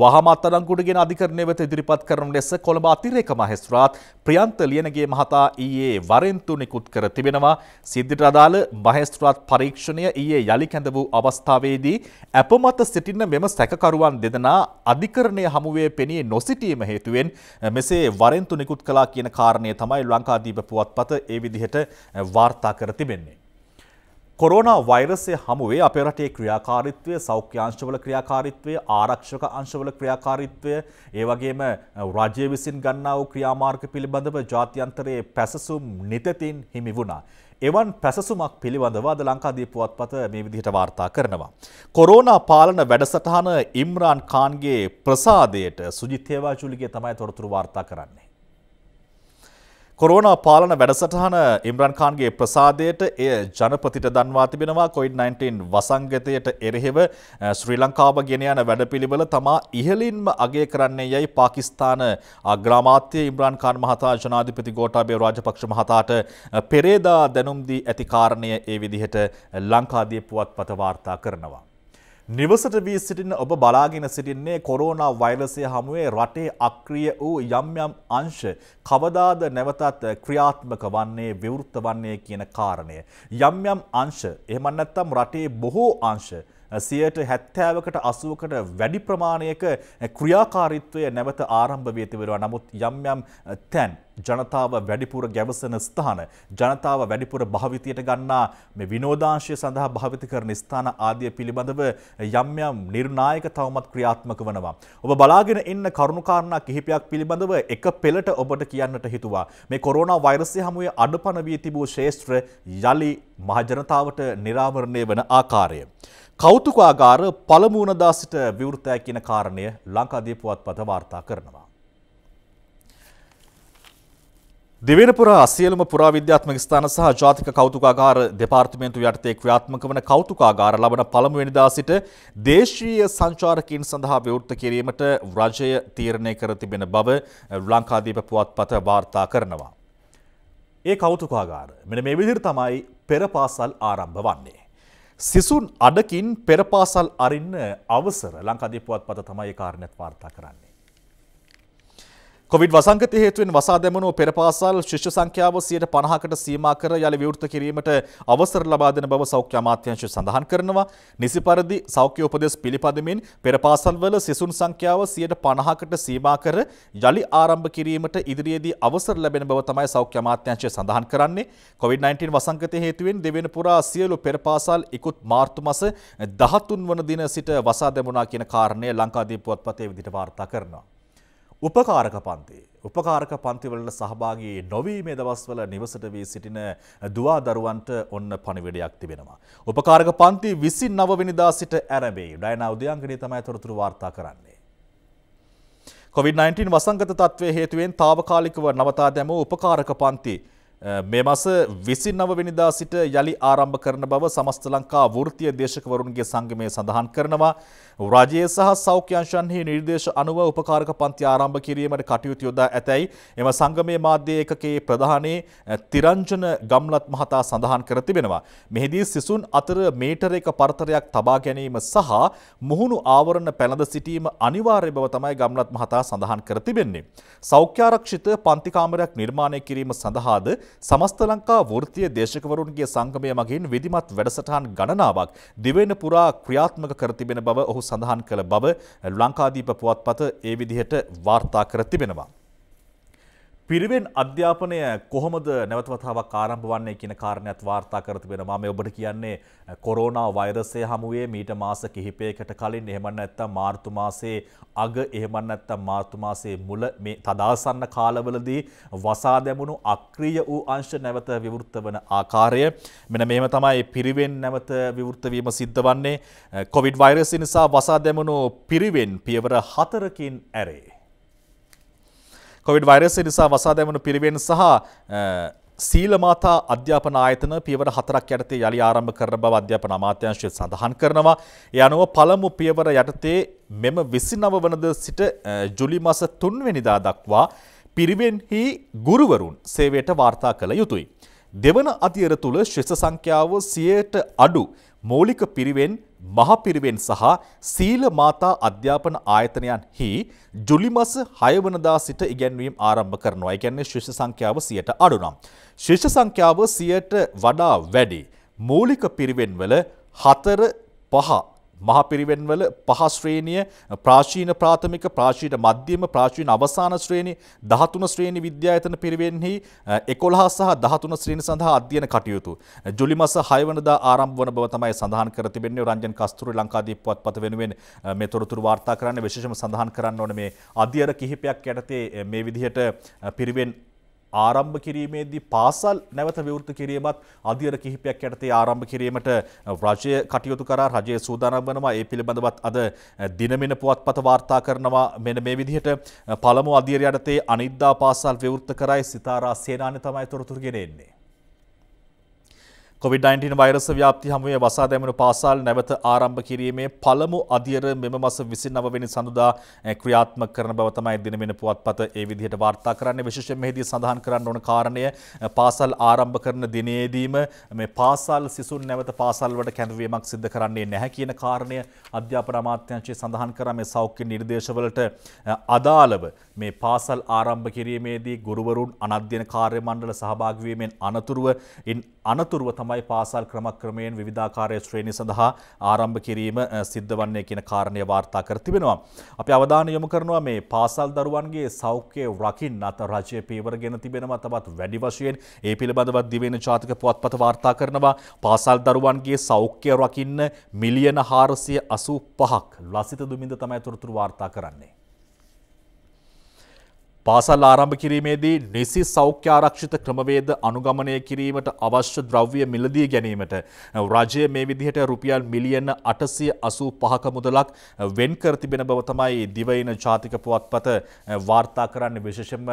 වහම අත්අඩංගුවට ගෙන අධිකරණය වෙත ඉදිරිපත් කරන ලෙස කොළඹ අතිරේක මහේස්ත්‍රාත් ප්‍රියන්ත ලියනගේ මහතා ඊයේ වරෙන්තු නිකුත් කර තිබෙනවා. සිද්ධිට අදාළ මහේස්ත්‍රාත් පරීක්ෂණය ඊයේ යලි කැඳ වූ අවස්ථාවේදී අපමත සිටින මෙම සැකකරුවන් දෙදෙනා අධිකරණය හමුවේ පෙනී නොසිටීම හේතුවෙන් මෙසේ වරෙන්තු නිකුත් කළා කියන කාරණය තමයි ලංකාදීප පුවත්පත ඒ විදිහට වාර්තා කර තිබෙන්නේ. කොරෝනා වෛරසය හමුවේ අපේ රටේ ක්‍රියාකාරීත්වය සෞඛ්‍යාංශවල ක්‍රියාකාරීත්වය ආරක්ෂක අංශවල ක්‍රියාකාරීත්වය ඒ වගේම රජය විසින් ගන්නා වූ ක්‍රියාමාර්ග පිළිබඳව ජාත්‍යන්තරයේ පැසසුම් නිතතින් හිමි වුණා. එවන් පැසසුමක් පිළිබඳව අද ලංකාදීප පුවත්පත මේ විදිහට වාර්තා කරනවා. කොරෝනා පාලන වැඩසටහන ඉම්රාන් කාන්ගේ ප්‍රසාදයට සුජිත් හේවාචුලිගේ තමයි තොරතුරු වාර්තා කරන්නේ. කොරෝනා පාලන වැඩසටහන ඉම්රන් කාන්ගේ ප්‍රසාදයට එය ජනපතිට දන්වා තිබෙනවා කොයිඩ්-19 වසංගතයට එරෙහිව ශ්‍රී ලංකාව ගෙන යන වැඩපිළිවෙල තමා ඉහළින්ම අගය කරන්නේ යයි පාකිස්තාන අග්‍රාමාත්‍ය ඉම්රාන් කාන් මහතා ජනාධිපති ගෝඨාභය රාජපක්ෂ මහතාට පෙරේදා දැනුම් දී ඇති කාරණය ඒ විදිහට ලංකාදීය පුවත්පත වාර්තා කරනවා නිවසට වී සිටින ඔබ බලාගෙන සිටින්නේ කොරෝනා වෛරසය හමුවේ රටේ අක්‍රිය වූ යම් යම් අංශ කවදාද නැවතත් ක්‍රියාත්මක වන්නේ විවෘත වන්නේ කියන කාරණය. යම් යම් අංශ එහෙම නැත්නම් රටේ බොහෝ අංශ සියයට හැත්තෑවකට අසුවකට වැඩි ප්‍රමාණයක ක්‍රියාකාරිත්වය නැවත ආරම්භ වී තිබෙනවා. නමුත් යම් යම් තැන් ජනතාව වැඩිපුර ගැවසන ස්ථාන ජනතාව වැඩිපුර භාවිතයට ගන්නා මේ විනෝදාංශය සඳහා භාවිත කරන ස්ථාන ආදිය පිළිබඳව යම් යම් නිර්ණායක තවමත් ක්‍රියාත්මක වෙනවා. ඔබ බලාගෙන ඉන්න කරුණුකාරණා කිහිපයක් පිළිබඳව එක පෙළට ඔබට කියන්නට හිතුවා. මේ කොරෝනා වෛරසය හමුවේ අඩපණ වී තිබූ ශේෂ්ත්‍ර යලි මහජනතාවට නිරාවරණය වන ආකාරය. කෞතුකාගාර පළමුුණදා සිට විවෘතය කියන කාරණය ලංකාදීපුවත් පත වාර්තා කරනවා. දෙවෙනපුර සියලම පුරාවිද්‍යාත්මක ස්ථාන සහ ජාතික කෞතුකාගාර දෙපාර්තමේන්තු යටතේ ක්‍රියාත්මක වන කෞතුකාගාර ලබන පළමුවෙනිදා සිට දේශීය සංචාරකයන් සඳහා විවෘත කිරීමට රජය තීරණය කර තිබෙන බව ලංකාදීප පුවත්පත වාර්තා කරනවා. ඒ කෞතුකාගාර මෙන මේ විදිහට තමයි පෙර පාසල් ආරම්භ වන්නේ. සිසුන් අඩකින් පෙරපාසල් අරින්න අවසර ලංකාදීපුවත් පත තමයි කාරණයක් වාර්තා කරන්නේ. කොවිඩ් වසංගත හේතුවෙන් වසා දැමනු පෙරපාසල් ශිෂ්‍ය සංඛ්‍යාව 50%කට සීමා කර යලි විවෘත කිරීමට අවසර ලබා දෙන බව සෞඛ්‍ය අමාත්‍යාංශය සඳහන් කරනවා. නිසි පරිදි සෞඛ්‍ය උපදෙස් පිළිපදමින් පෙරපාසල්වල සිසුන් සංඛ්‍යාව 50%කට සීමා කර යලි ආරම්භ කිරීමට ඉදිරියේදී අවසර ලැබෙන බව තමයි සෞඛ්‍ය අමාත්‍යාංශය සඳහන් කරන්නේ. COVID-19 වසංගත හේතුවෙන් දෙවෙනි පුරා සියලු පෙරපාසල් ඉකුත් මාර්තු මාස 13 වන දින සිට වසා දැමුණා කියන කාරණය ලංකාදීප පුවත්පතේ විදිහට වාර්තා කරනවා. උපකාරක පන්ති. උපකාරක පන්තිවලට සහභාගී නොවී මේ දවස්වල නිවසට වී සිටින දුවා දරුවන්ට ඔන්න පණිවිඩයක් තිබෙනවා. උපකාරක පන්ති විසි නවවිනිදා සිට ඇරඹේ. ඩයනා උදයන්ගනී තමයි තොරතුරු වාර්තා කරන්නේ. COVID-19 වසංගත තත්ත්වය හේතුවෙන් තාවකාලිකව නවතා දැමූ උපකාරක පන්ති මේ මස විසි නවවිනිදා සිට යළි ආරම්භ කරන බව සමස්ත ලංකා වෘතිය දේශකවරුන්ගේ සංගමය සඳහන් කරනවා. රජයේ සහ සෞඛ්‍ය අංශයන්හි නිර්දේශ අනුව උපකාරක පන්ති ආරම්භ කිරීමට කටයුතු යොදා ඇතැයි එම සංගමයේ මාධ්‍ය ඒකකයේ ප්‍රධානී තිරංජන ගම්ලත් මහතා සඳහන් කර තිබෙනවා. මෙහිදී සිසුන් අතර මීටර එක පරතරයක් තබා ගැනීම සහ මුහුණු ආවරණ පැළඳ සිටීම අනිවාර්ය බව තමයි ගම්ලත් මහතා සඳහන් කර තිබෙන්නේ. සෞඛ්‍යාරක්ෂිත පන්ති කාමරයක් නිර්මාණය කිරීම සඳහාද සමස්ත ලංකා වෘත්තීය දේශකවරුන්ගේ සංගමය මගින් විධිමත් වැඩසටහන් ගණනාවක් දිවෙන පුරා ක්‍රියාත්මක කර තිබෙන බව ඔහු සඳහන් කළ බව ලංකාදීප පුවත්පත ඒ විදිහට වාර්තා කර තිබෙනවා. පිරිවෙන් අධ්‍යාපනය කොහොමද නැවතවතාවක් ආරම්භ වන්නේ කියන කාරණයක් වාර්තා කර තිබෙනවා. මේ ඔබට කියන්නේ කොරෝනා වෛරසය හමුවේ මීට මාස කිහිපයකට කලින් එහෙම නැත්නම් මාර්තු මාසයේ අග එහෙම නැත්නම් මාර්තු මාසයේ මුල මේ තදාසන්න කාලවලදී වසා දැමුණු අක්‍රීය වූ අංශ නැවත විවෘත වන ආකාරය මෙන්න මේව තමයි පිරිවෙන් නැවත විවෘත වීම සිද්ධ වන්නේ කොවිඩ් වෛරසය නිසා වසා දැමුණු පිරිවෙන් පියවර හතරකින් ඇරේ. කොවිඩ් වෛරසය නිසා වසා දැමුණු පිරිවෙන් සහ සීලමාතා අධ්‍යාපන ආයතන පියවර හතරක් යටතේ යළි ආරම්භ කරන බව අධ්‍යාපන අමාත්‍යංශය සඳහන් කරනවා. ඒ අනුව පළමු පියවර යටතේ මෙම 29 වනද සිට ජූලි මාස 3 වෙනිදා දක්වා පිරිවෙන්හි ගුරුවරුන් සේවයට වාර්තා කළ යුතුයි. දෙවන අතියර තුළ ශිෂ්‍ය සංඛ්‍යාව සියයට අඩු මූලික පිරිවෙන් මහපිරිවෙන් සහ සීල මාතා අධ්‍යාපන ආයතනයන් හි ජුලි මස හයවනදා සිට ඉගැන්වීම් ආරම්භ කරනවා. එකන්නේ ශිෂ්‍ය සංඛ්‍යාව සියට අඩුනම්. ශිෂ්‍ය සංඛ්‍යාව සියට වඩා වැඩි. මූලික පිරිවෙන්වල හතර පහ මහපිරිවෙන්වල පහ ශ්‍රේණිය ප්‍රාශීන ප්‍රාථමික ප්‍රාශීන මධ්‍යම ප්‍රාශීන අවසාන ශ්‍රේණි 13 ශ්‍රේණි විද්‍යායතන පිරිවෙන්හි 11 සහ 13 ශ්‍රේණි සඳහා අධ්‍යයන කටයුතු ජුලි මාස 6 වනදා ආරම්භ වන බව තමයි සඳහන් කර තිබෙන්නේ රංජන් කස්තුරි ලංකාදීප පුවත්පත වෙනුවෙන් මේ තොරතුරු වාර්තා කරන්න විශේෂම සඳහන් කරන්න ඕන මේ අධ්‍යයන කිහිපයක් යටතේ මේ විදිහට පිරිවෙන් ආරම්භ කිරීමේදී පාසල් නැවත විවෘත කිරීමත් අධියර කිහිපයක් යටතේ ආරම්භ කිරීමට රජය කටයුතු කරා රජය සූදානම් වනවා ඒ පිළිබඳවත් අද දිනමින පුවත්පත වාර්තා කරනවා මෙන්න මේ විදිහට පළමු අධියර යටතේ අනිද්දා පාසල් විවෘත කරයි සිතාරා සේනානි තමයි තොරතුරු ගෙන එන්නේ COVID-19 වෛරස ව්‍යාප්ති හමුවේ වසා දැමෙන පාසල් නැවත ආරම්භ කිරීමේ පළමු අදියර මෙම මස 29 වෙනි සඳුදා ක්‍රියාත්මක කරන බව තමයි දිනමෙන පුවත්පත ඒ විදිහට වාර්තා කරන්නේ විශේෂයෙන් මෙහිදී සඳහන් කරන්න ඕන කාරණය පාසල් ආරම්භ කරන දිනේදීම මේ පාසල් සිසුන් නැවත පාසල් වලට කැඳවීමක් සිදු කරන්නේ නැහැ කියන කාරණය අධ්‍යාපන අමාත්‍යාංශය සඳහන් කරා මේ සෞඛ්‍ය නිර්දේශවලට අදාළව මේ පාසල් ආරම්භ කිරීමේදී ගුරුවරුන් අනධ්‍යන කාර්ය මණ්ඩල සහභාගී වීමෙන් අනතුරුව අනතුරුව තමයි තමයි පාසල් ක්‍රමක්‍රමයෙන් විධාකාරය ශ්‍රේණි සඳහා ආරම්භ කිරීම සිද්ධ වන්නේ කියන කාරණය වාර්තා කර තිබෙනවා. අපි අවධානය යොමු කරනවා මේ පාසල් දරුවන්ගේ සෞඛ්‍යය රකින් අත රජය පීවර ගෙන තිබෙනවා තවත් වැඩි වශයෙන් ඒ පිළිබඳවත් දිවෙන ජාතික පුවත්පත වාර්තා කරනවා පාසල් දරුවන්ගේ සෞඛ්‍යය රකින්න මිලියන හාරසිය අසූ පහක් ලසිත දුමින්ද තමයි තොරතුරු වාර්තා කරන්නේ. පාසල් ආරම්භ කිරීමේදී නිසි සෞඛ්‍යාරක්ෂිත ක්‍රමවේද අනුගමනය කිරීමට අවශ්‍ය ද්‍රව්‍ය මිලදී ගැනීමට රජය මේ විදිහට රුපියල් මිලියන 885ක මුදලක් වෙන් කර තිබෙන බව තමයි දිවයින ජාතික පුවත්පත වාර්තා කරන්නේ විශේෂයෙන්ම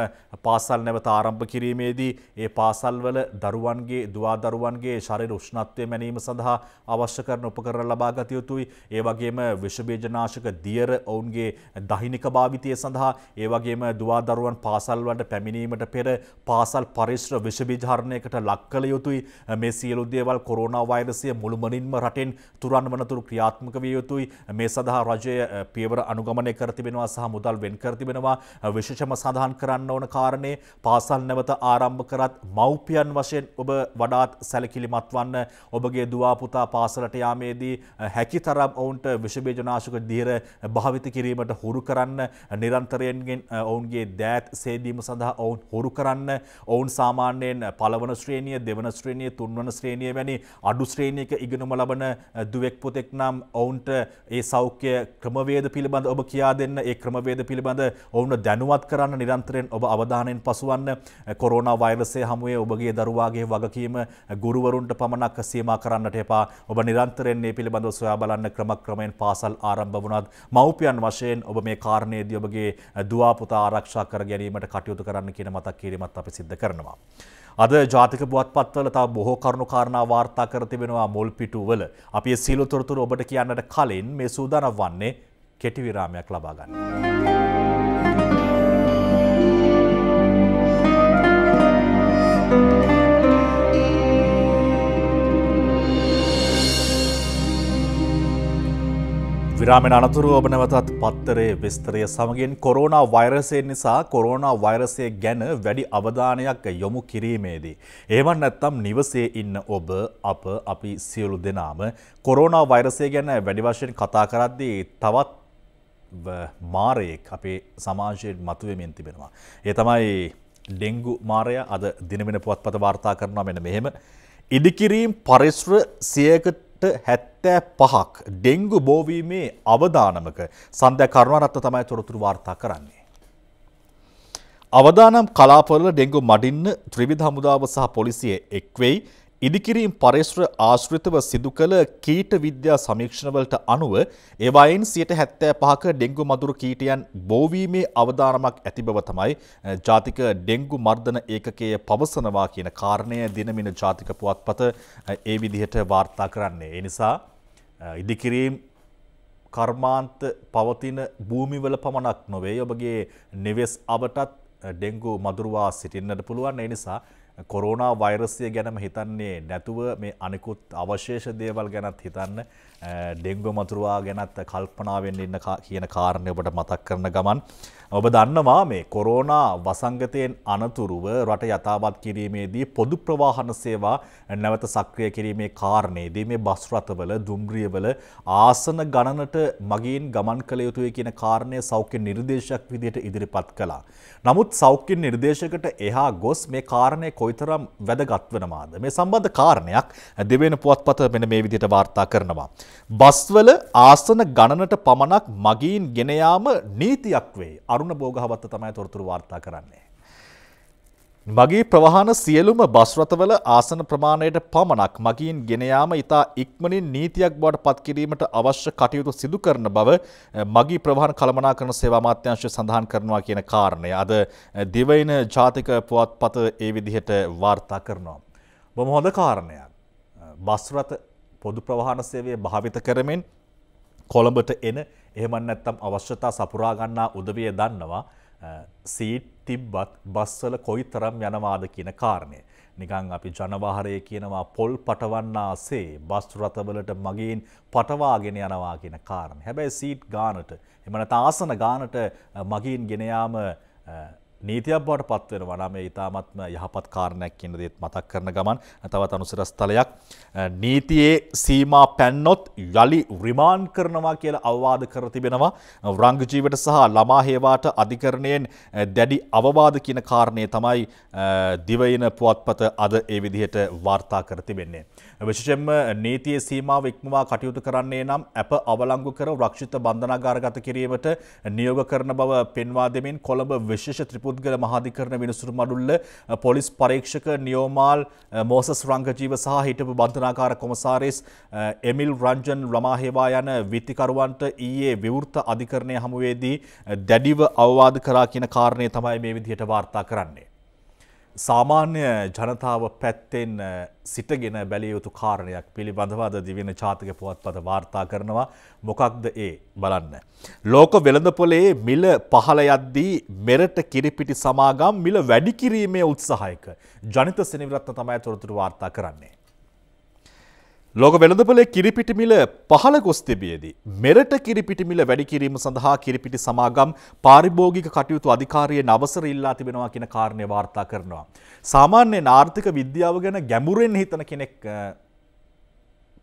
පාසල් නැවත ආරම්භ කිරීමේදී ඒ පාසල්වල දරුවන්ගේ දුවා දරුවන්ගේ ශරීර උෂ්ණත්වය මැනීම සඳහා අවශ්‍ය කරන උපකරණ ලබා ගත යුතුයි ඒ වගේම විෂ බීජනාශක දියර ඔවුන්ගේ දෛනික භාවිතය සඳහා ඒ වගේම දුවා දරුවන් පාසල්වලට පැමිණීමට පෙර පාසල් පරිශ්‍ර විෂබීජාරණයකට ලක් කළ යුතුයි. මේ සියලු දේවල් කොරෝනා වෛරසය මුළුමනින්ම රටෙන් තුරන් වනතුරු ක්‍රියාත්මක විය යුතුයි. මේ සඳහා රජය පියවර අනුගමනය කර තිබෙනවා සහ මුදල් වෙන් කර තිබෙනවා. විශේෂම සඳහන් කරන්න ඕන කාරණේ පාසල් නැවත ආරම්භ කරත් මව්පියන් වශයෙන් ඔබ වඩාත් සැලකිලිමත් වන්න ඔබගේ දුවා පුතා පාසලට යාමේදී හැකිතරම් ඔවුන්ට විෂබීජනාශක දීර භාවිත කිරීමට හුරු කරන්න නිරන්තරයෙන්ගෙන් ඔවුන්ගේ දැ දෑත් සේදීම සඳහා ඔවුන් හොරු කරන්න ඔවුන් සාමාන්‍යයෙන් පළවන ශ්‍රේණිය දෙවන ශ්‍රේණිය තුන්වන ශ්‍රේණිය වැනි අඩු ශ්‍රේණියක ඉගෙනුම ලබන දුවෙක් පොතෙක් නම් ඔවුන්ට ඒ සෞඛ්‍ය ක්‍රමවේද පිළිබඳ ඔබ කියා දෙන්න ඒ ක්‍රමවේද පිළිබඳ ඔවුන් දැනුවත් කරන්න නිරන්තරයෙන් ඔබ අවධානයෙන් පසුවන්න කොරෝනා වෛරසය හමුවේ ඔබගේ දරුවාගේ වගකීම ගුරුවරුන්ට පමණක් සීමා කරන්නට එපා ඔබ නිරන්තරයෙන් මේ පිළිබඳව සොයා බලන්න ක්‍රමක්‍රමයෙන් පාසල් ආරම්භ වුණත් මව්පියන් වශයෙන් ඔබ මේ කාරණේදී ඔබගේ දුවා පුතා ආරක්ෂා කර කර ගැනීමට කටයුතු කරන්න කියන මතක් කිරීමත් අපි සිද්ධ කරනවා. අද ජාතික පුවත්පත්වල තව බොහෝ කරුණු කාරණා වාර්තා කර තිබෙනවා මුල් පිටුවල. අපි සියලු තොරතුරු ඔබට කියන්නට කලින් මේ සූදානම් වන්නේ කෙටි විරාමයක් ලබා ගන්න. විරාමෙන් අනතුරුව ඔබ නැවතත් පත්තරේ විස්තරය සමගින් කොරෝනා වෛරසය නිසා කොරෝනා වෛරසය ගැන වැඩි අවධානයක් යොමු කිරීමේදී. ඒවන් නැත්තම් නිවසේ ඉන්න ඔබ අප අපි සියලු දෙනාම කොරෝනා වෛරසය ගැන වැඩි වශයෙන් කතා කරද්දී තවත් මාරයෙක් අපේ සමාජයෙන් මතුවමින් තිබෙනවා. ඒ තමයි ඩෙංගු මාරය අද දිනමෙන පුවත්පත වාර්තා කරනවා මෙන මෙහෙම. ඉඩිකිරීම් පරිශ්‍ර සියකට හැත්තෑ පහක් ඩෙංගු බෝවීමේ අවධානමක සන්ධ්‍ය කරුණරත්න තමයි තොරතුරු වාර්තා කරන්නේ. අවදානම් කලාපරල ඩෙංගු මඩින්න ත්‍රවිධ හමුදාව සහ පොලිසිය එක්වෙයි ඉදිකිරීම් පරිශ්‍ර ආශ්‍රිතව සිදු කළ කීට විද්‍යා සමීක්ෂණවලට අනුව ඒවායින් සියට හැත්තෑ පහක ඩෙංගු මදුරු කීටයන් බෝවීමේ අවධානමක් ඇති බව තමයි ජාතික ඩෙංගු මර්ධන ඒකකය පවසනවා කියන කාරණය දිනමින ජාතික පුවත්පත ඒ විදිහට වාර්තා කරන්නේ. එනිසා ඉදිකිරීම් කර්මාන්ත පවතින භූමිවල පමණක් නොවේ ඔබගේ නෙවෙස් අවටත් ඩෙංගු මදුරවා සිටින්නට පුළුවන් එනිසා කොරෝනා වෛරසය ගැනම හිතන්නේ නැතුව මේ අනිකුත් අවශේෂ දේවල් ගැනත් හිතන්න ඩෙංගු මතුරවා ගැනත් කල්පනාවෙන් ඉන්න කියන කාරණය ඔබට මතක් කරන ගමන් ඔබ දන්නවා මේ කොරෝනා වසංගතයෙන් අනතුරුව රට යථාවත් කිරීමේදී පොදු ප්‍රවාහන සේවා නැවත සක්‍රිය කිරීමේ කාරණයේදී මේ බස් රථවල දුම්රියවල ආසන ගණනට මගින් ගමන් කළ යුතුය කියන කාරණය සෞඛ්‍ය නිර්දේශයක් විදිහට ඉදිරිපත් කළා. නමුත් සෞඛ්‍ය නිර්දේශකට එහා ගොස් මේ කාරණය කොයිතරම් වැදගත් වෙනවාද? මේ සම්බන්ධ කාරණයක් දෙවෙනි පුවත්පත මෙන්න මේ විදිහට වාර්තා කරනවා. බස්වල ආසන ගණනට පමණක් මගින් ගෙන යාම නීතියක් වේ. අරුණ බෝගහවත්ත තමයි තොරතුරු වාර්තා කරන්නේ. මගේ ප්‍රවාහන සියලුම බස්රතවල ආසන ප්‍රමාණයට පමණක් මගින් ගෙනයාම ඉතා ඉක්මනින් නීතියක් බවට පත්කිරීමට අවශ්‍ය කටයුතු සිදු කරන බව මගේ ප්‍රවාහන කළමනා කරන සේවා මාත්‍යංශය සඳහන් කරනවා කියන කාරණය. අද දිවයින ජාතික පුවත්පත ඒ විදිහට වාර්තා කරනවා. බොම හොඳ කාරණයක්. බස්රත පොදු ප්‍රවාහන සේවය භාවිත කරමින් කොළඹට එන එහෙමන් නැත්තම් අවශ්‍යතා සපුරා ගන්නා උදවිය දන්නවා සීට් තිබ්බත් බස්වල කොයිතරම් යනවාද කියන කාරණය. නිකං අපි ජනවාහරය කියනවා පොල් පටවන්නාසේ බස් රථවලට මගින් පටවාගෙන යනවා කියන කාරණ. හැබැයි සීට් ගානට එමන තාසන ගානට මගින් ගෙනයාම නීතියක් බවට පත්වෙන වනා මේ ඉතාමත්ම යහපත් කාරණයක් කියන දෙත් මතක් කරන ගමන් තවත් අනුසිරස්ථලයක් නීතියේ සීමා පැන්නොත් යළි රිමාන් කරනවා කියලා අවවාද කර තිබෙනවා රංගජීවට සහ ළමාහේවාට අධිකරණයෙන් දැඩි අවවාද කියන කාරණය තමයි දිවයින පුවත්පත අද ඒ විදිහට වාර්තා කර තිබෙන්නේ. විශෂෙන්ම නීතියේ සීමාව ඉක්මවා කටයුතු කරන්නේ නම් ඇප අවලංගු කර රක්ෂිත බන්ධනාගාරගත කිරීමට නියෝග කරන බව පෙන්වා දෙමින් කොළඹ විශේෂ ත්‍රිප පුද්ගල මහාධිකරණ විනිසුරු මඩුල්ල පොලිස් පරීක්ෂක නියෝමාල් මෝසස් රංගජීව සහ හිටපු බන්ධනාකාර කොමසාරිස් එමිල් රංජන් ළමාහේවා යන විත්තිකරුවන්ට ඊයේ විවෘත අධිකරණය හමුවේදී දැඩිව අවවාද කරා කියන කාරණය තමයි මේ විදිහට වාර්තා කරන්නේ. සාමාන්‍ය ජනතාව පැත්තෙන් සිටගෙන බැලිය යුතු කාරණයක් පිළිබඳවද දිවෙන ජාතික පුවත්පත වාර්තා කරනවා මොකක්ද ඒ බලන්න. ලෝක වෙළඳපොලේ මිල පහළ යද්දී මෙරට කිරිපිටි සමාගම් මිල වැඩි කිරීමේ උත්සාහයක ජනිත සෙනවිරත්න තමයි තොරතුරු වාර්තා කරන්නේ. ලෝක වෙළඳපොලේ කිරිපිටිමිල පහළ ගොස් තිබියදී මෙරට කිරිපිටිමිල වැඩි කිරීම සඳහා කිරිපිටි සමාගම් පාරිභෝගික කටයුතු අධිකාරියෙන් අවසර ඉල්ලා තිබෙනවා කියන කාරණය වාර්තා කරනවා. සාමාන්‍යයෙන් ආර්ථික විද්‍යාව ගැන ගැඹුරෙන් හිතන කෙනෙක්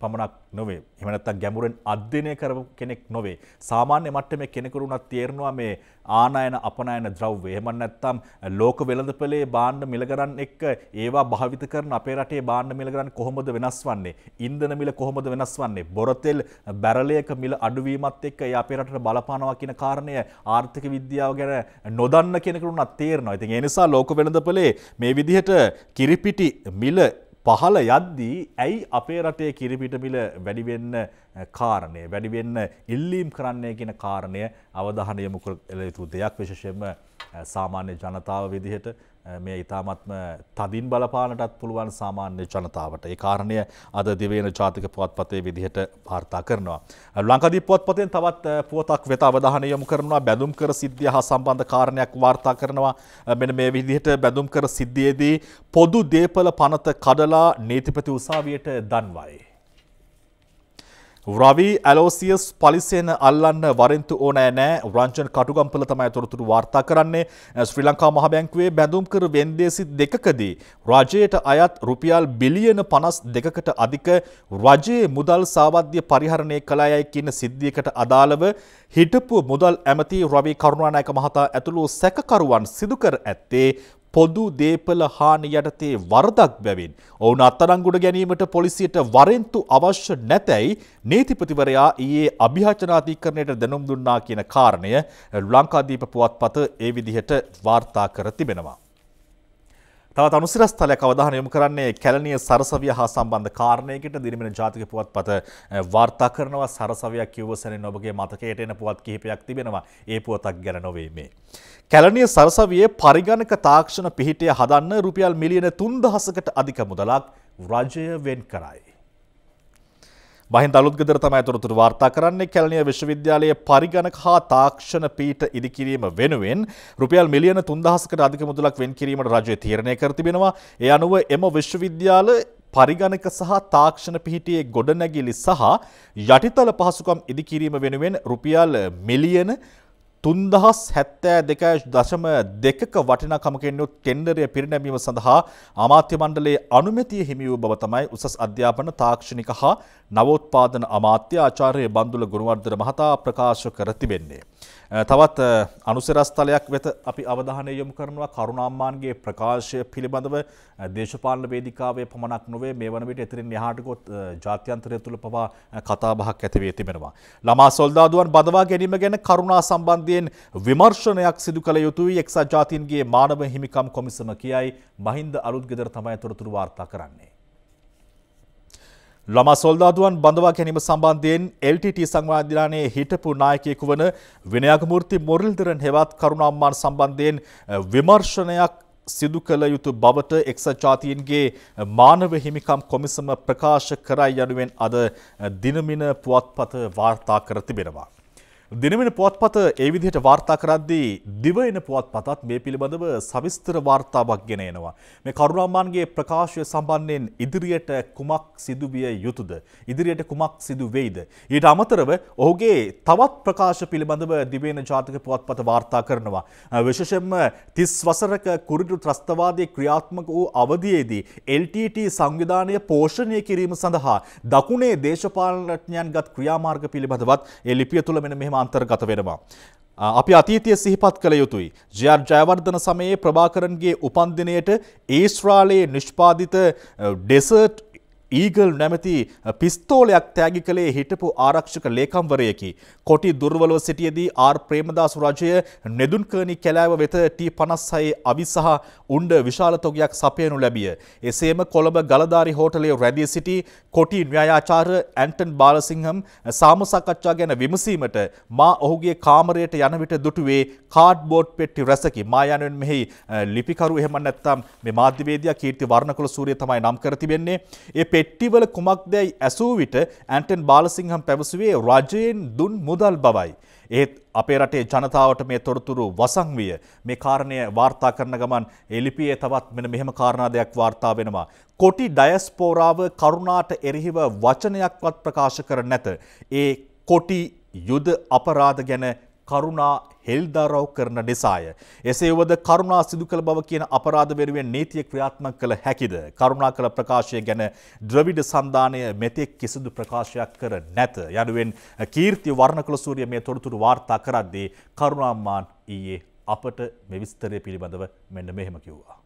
පමණක් නොවේ. එහෙම නැත්නම් ගැඹුරෙන් අධ්‍යයනය කරපු කෙනෙක් නොවේ. සාමාන්‍ය මට්ටමේ කෙනෙකුට උනත් තේරෙනවා මේ ආනයන අපනයන ද්‍රව්‍ය. එහෙම නැත්නම් ලෝක වෙළඳපොලේ භාණ්ඩ මිලගරන් එක්ක ඒවා භාවිත කරන අපේ රටේ භාණ්ඩ මිලගරන් කොහොමද වෙනස් වන්නේ? ඉන්ධන මිල කොහොමද වෙනස් වන්නේ? බොරතෙල් බැරලයක මිල අඩුවීමත් එක්ක ඒ අපේ රටට බලපානවා කියන කාරණය ආර්ථික විද්‍යාව ගැන නොදන්න කෙනෙකුට උනත් තේරෙනවා. ඉතින් ඒ නිසා ලෝක වෙළඳපොලේ මේ විදිහට කිරිපිටි මිල පහළ යද්දී ඇයි අපේ රටේ කිරිපිටමිල වැඩිවෙන්න කාරණය වැඩිවෙන්න ඉල්ලීම් කරන්නේ කියන කාරණය අවධානය මුකල් එලයුතු දෙයක් විශෂයෙන්ම සාමාන්‍ය ජනතාව විදිහට මේ ඉතාමත්ම තදින් බලපානටත් පුළුවන් සාමාන්‍ය ජනතාවට. ඒ කාරණය අද දිවේන ජාතික පුවත්පතේ විදිහට වාර්තා කරනවා. ලංකාදීප පුවත්පතෙන් තවත් පුවතක් වෙත අවධානය යොමු කරනවා බැඳුම් කර සිද්ධිය හා සම්බන්ධ කාරණයක් වාර්තා කරනවා. මෙන්න මේ විදිහට බැඳුම් කර සිද්ධියේදී පොදු දේපල පනත කඩලා නීතිපති උසාවියට දන්වයි. රවී ඇලෝසියස් පලිසේන අල්ලන්න වරෙන්තු ඕනෑ නෑ රංචන් කටුගම්පල තමයි තොරතුරු වාර්තා කරන්නේ ශ්‍රී ලංකා මහබැංකුවේ බැඳුම් කර වෙන්දේසි දෙකකදී රජයට අයත් රුපියල් බිලියන පනස් දෙකකට අධික රජයේ මුදල් සාවද්‍ය පරිහරණය කලා යයි කියන සිද්ධියකට අදාළව හිටපු මුදල් ඇමති රවී කරුණානායක මහතා ඇතුළු සැකකරුවන් සිදුකර ඇත්තේ පොදු දේපල හානි යටතේ වරදක් බැවින් ඔවුන් අත්අඩංගුවට ගැනීමට පොලිසියට වරෙන්තු අවශ්‍ය නැතැයි නීතිපතිවරයා ඊයේ අභිහචනාධිකරණයට දැනුම් දුන්නා කියන කාරණය ලංකාදීප පුවත්පත ඒ විදිහට වාර්තා කර තිබෙනවා. තවත් අනුසිරස්ථලයක් අවධානය යොමු කරන්නේ කැලණිය සරසවිය හා සම්බන්ධ කාරණයකට දිරිමන ජාතික පුවත්පත වාර්තා කරනවා සරසවියක් කිව්ව සැනින් ඔබගේ මතකයට එන පුවත් කිහිපයක් තිබෙනවා ඒ පුවතක් ගැන නොවේ මේ. කැලණිය සරසවියේ පරිගණක තාක්ෂණ පිහිටය හදන්න රුපියල් මිලියන 3000කට අධික මුදලක් රජය වෙන් කරයි. බහින්ද අලුත්ගෙදර තමයි තොරතුරු වාර්තා කරන්නේ කැලණිය විශ්වවිද්‍යාලයේ පරිගණක හා තාක්ෂණ පීඨ ඉදිකිරීම වෙනුවෙන් රුපියල් මිලියන 3000කට අධික මුදලක් වෙන් කිරීමට රජය තීරණය කර තිබෙනවා. ඒ අනුව එම විශ්වවිද්‍යාල පරිගණක සහ තාක්ෂණ පිහිටියේ ගොඩනැගිලි සහ යටිතල පහසුකම් ඉදිකිරීම වෙනුවෙන් රුපියල් මිලියන තුන්දහස් හැත්තෑ දෙක දශම දෙකක වටිනාකමකෙන්ු ටෙන්ඩරය පිරිනැමීම සඳහා අමාත්‍ය මණ්ඩලේ අනුමැතිය හිමිවූ බව තමයි උසස් අධ්‍යාපන තාක්ෂණික හා නවෝත්පාදන අමාත්‍ය ආචාර්ය බන්දුල ගුණවර්ධන මහතා ප්‍රකාශ කර තිබෙන්නේ. Eh, තවත් eh, අනුසරස්ථලයක් වෙත අපි අවධානය යොමු කරනවා කරුණාම්මාන්ගේ ප්‍රකාශය පිළිබඳව eh, දේශපාලන වේදිකාවේ පමණක් නොවේ මේ වන විට එතරින් එහාට ගොත් ජාත්‍යන්තරය තුළ පවා කතාබහක් ඇති වී තිබෙනවා. ළමා සොල්දාදුවන් බදවා ගැනීම ගැන කරුණා සම්බන්ධයෙන් විමර්ශනයක් සිදු කළ යුතුයි එක්සත් ජාතීන්ගේ මානව හිමිකම් කොමිසම කියයි මහින්ද අලුත්ගෙදර තමයි තොරතුරු වාර්තා කරන්නේ. ළමා සොල්දාදුවන් බඳවා ගැනීම සම්බන්ධයෙන් LTT සංවාධිලානයේ හිටපු නායකයෙකු වන විනයාගමූර්ති මොරල්දරන් හෙවත් කරුණාම්මාන සම්බන්ධයෙන් විමර්ශනයක් සිදු කළ යුතු බවට එක්සත් ජාතීන්ගේ මානව හිමිකම් කොමිසම ප්‍රකාශ කරයි යනුවෙන් අද දිනමින පුවත්පත වාර්තා කර තිබෙනවා. දිනවෙන පුවත්පත ඒ විදිහට වාර්තා කරද්දී දිවයින පුවත්පතත් මේ පිළිබඳව සවිස්තර වාර්තාවක් ගෙන එනවා. මේ කරුණාම්මාන්ගේ ප්‍රකාශය සම්බන්ධයෙන් ඉදිරියට කුමක් සිදුවිය යුතුද? ඉදිරියට කුමක් සිදු වෙයිද? ඊට අමතරව ඔහුගේ තවත් ප්‍රකාශ පිළිබඳව දිවයින ජාතික පුවත්පත වාර්තා කරනවා. විශේෂයෙන්ම 30 වසරක කුරුටු ත්‍රස්තවාදී ක්‍රියාත්මක වූ අවධියේදී LTT සංවිධානය පෝෂණය කිරීම සඳහා දකුණේ දේශපාලනඥයන්ගත් ක්‍රියාමාර්ග පිළිබඳවත් ඒ ලිපිය තුල මෙන්න මෙහෙම අන්තර්ගත වෙනවා. අපි අතීතය සිහිපත් කළ යුතුයි. ජයර් ජයවර්ධන සමයේ ප්‍රභාකරන්ගේ උපන්දිනයට ඊස්රාලයේ නිෂ්පාදිත ඩෙසර්ට් ඊගල් නැමැති පිස්තෝලයක් තෑගි කළේ හිටපු ආරක්ෂක ලේකම්වරයකි. කොටි දුර්වලව සිටියදී ආර් ප්‍රේමදාසු රජය නෙදුන්කර්ණි කැලෑව වෙත ටී පනස්සයි අවි සහ උණ්ඩ විශාල තොගයක් සපයනු ලැබිය. එසේම කොළඹ ගලධාරි හෝටලේ රැදී සිටි කොටි න්‍යායාචාර ඇන්ටන් බාලසිංහම් සාමසාකච්ඡා ගැන විමසීමට මා ඔහුගේ කාමරයට යන විට දුටුවේ කාඩ්බෝඩ් පෙට්ටි රැසකි. මා යනුවෙන් මෙහි ලිපිකරු එහෙම නැත්නම් මේ මාධ්‍යවේදියා කීර්ති වර්ණකුල සූරිය තමයි නම් කර තිබෙන්නේ. ඒ පෙට්ටිවල කුමක්දැයි ඇසූ විට ඇන්ටන් බාලසිංහම් පැවසුවේ රජයෙන් දුන් මුදල් බවයි. ඒත් අපේ රටේ ජනතාවට මේ තොරතුරු වසංවිය මේ කාරණය වාර්තා කරන ගමන් එලිපියේ තවත් මෙන මෙහෙම කාරණාදයක් වාර්තා වෙනවා. කොටි ඩයස්පෝරාව කරුණාට එරෙහිව වචනයක්වත් ප්‍රකාශ කර නැත. ඒ කොටි යුද අපරාධ ගැන කරුණා හෙල්දාරව් කරන නිසාය. එසේ වුවද කරුණා සිදු කළ බව කියන අපරාධ වෙනුවෙන් නීතිය ක්‍රියාත්මක කළ හැකිද. කරුණා කළ ප්‍රකාශය ගැන ද්‍රවිඩ සන්ධානය මෙතෙක් කිසිදු ප්‍රකාශයක් කර නැත. යනුවෙන් කීර්ති වර්ණකළ සූරිය මේ තොරතුරු වාර්තා කරද්දී කරුණාම්මාන් ඊයේ අපට මෙවිස්තරය පිළිබඳව මෙන්න මෙහෙම කිව්වා.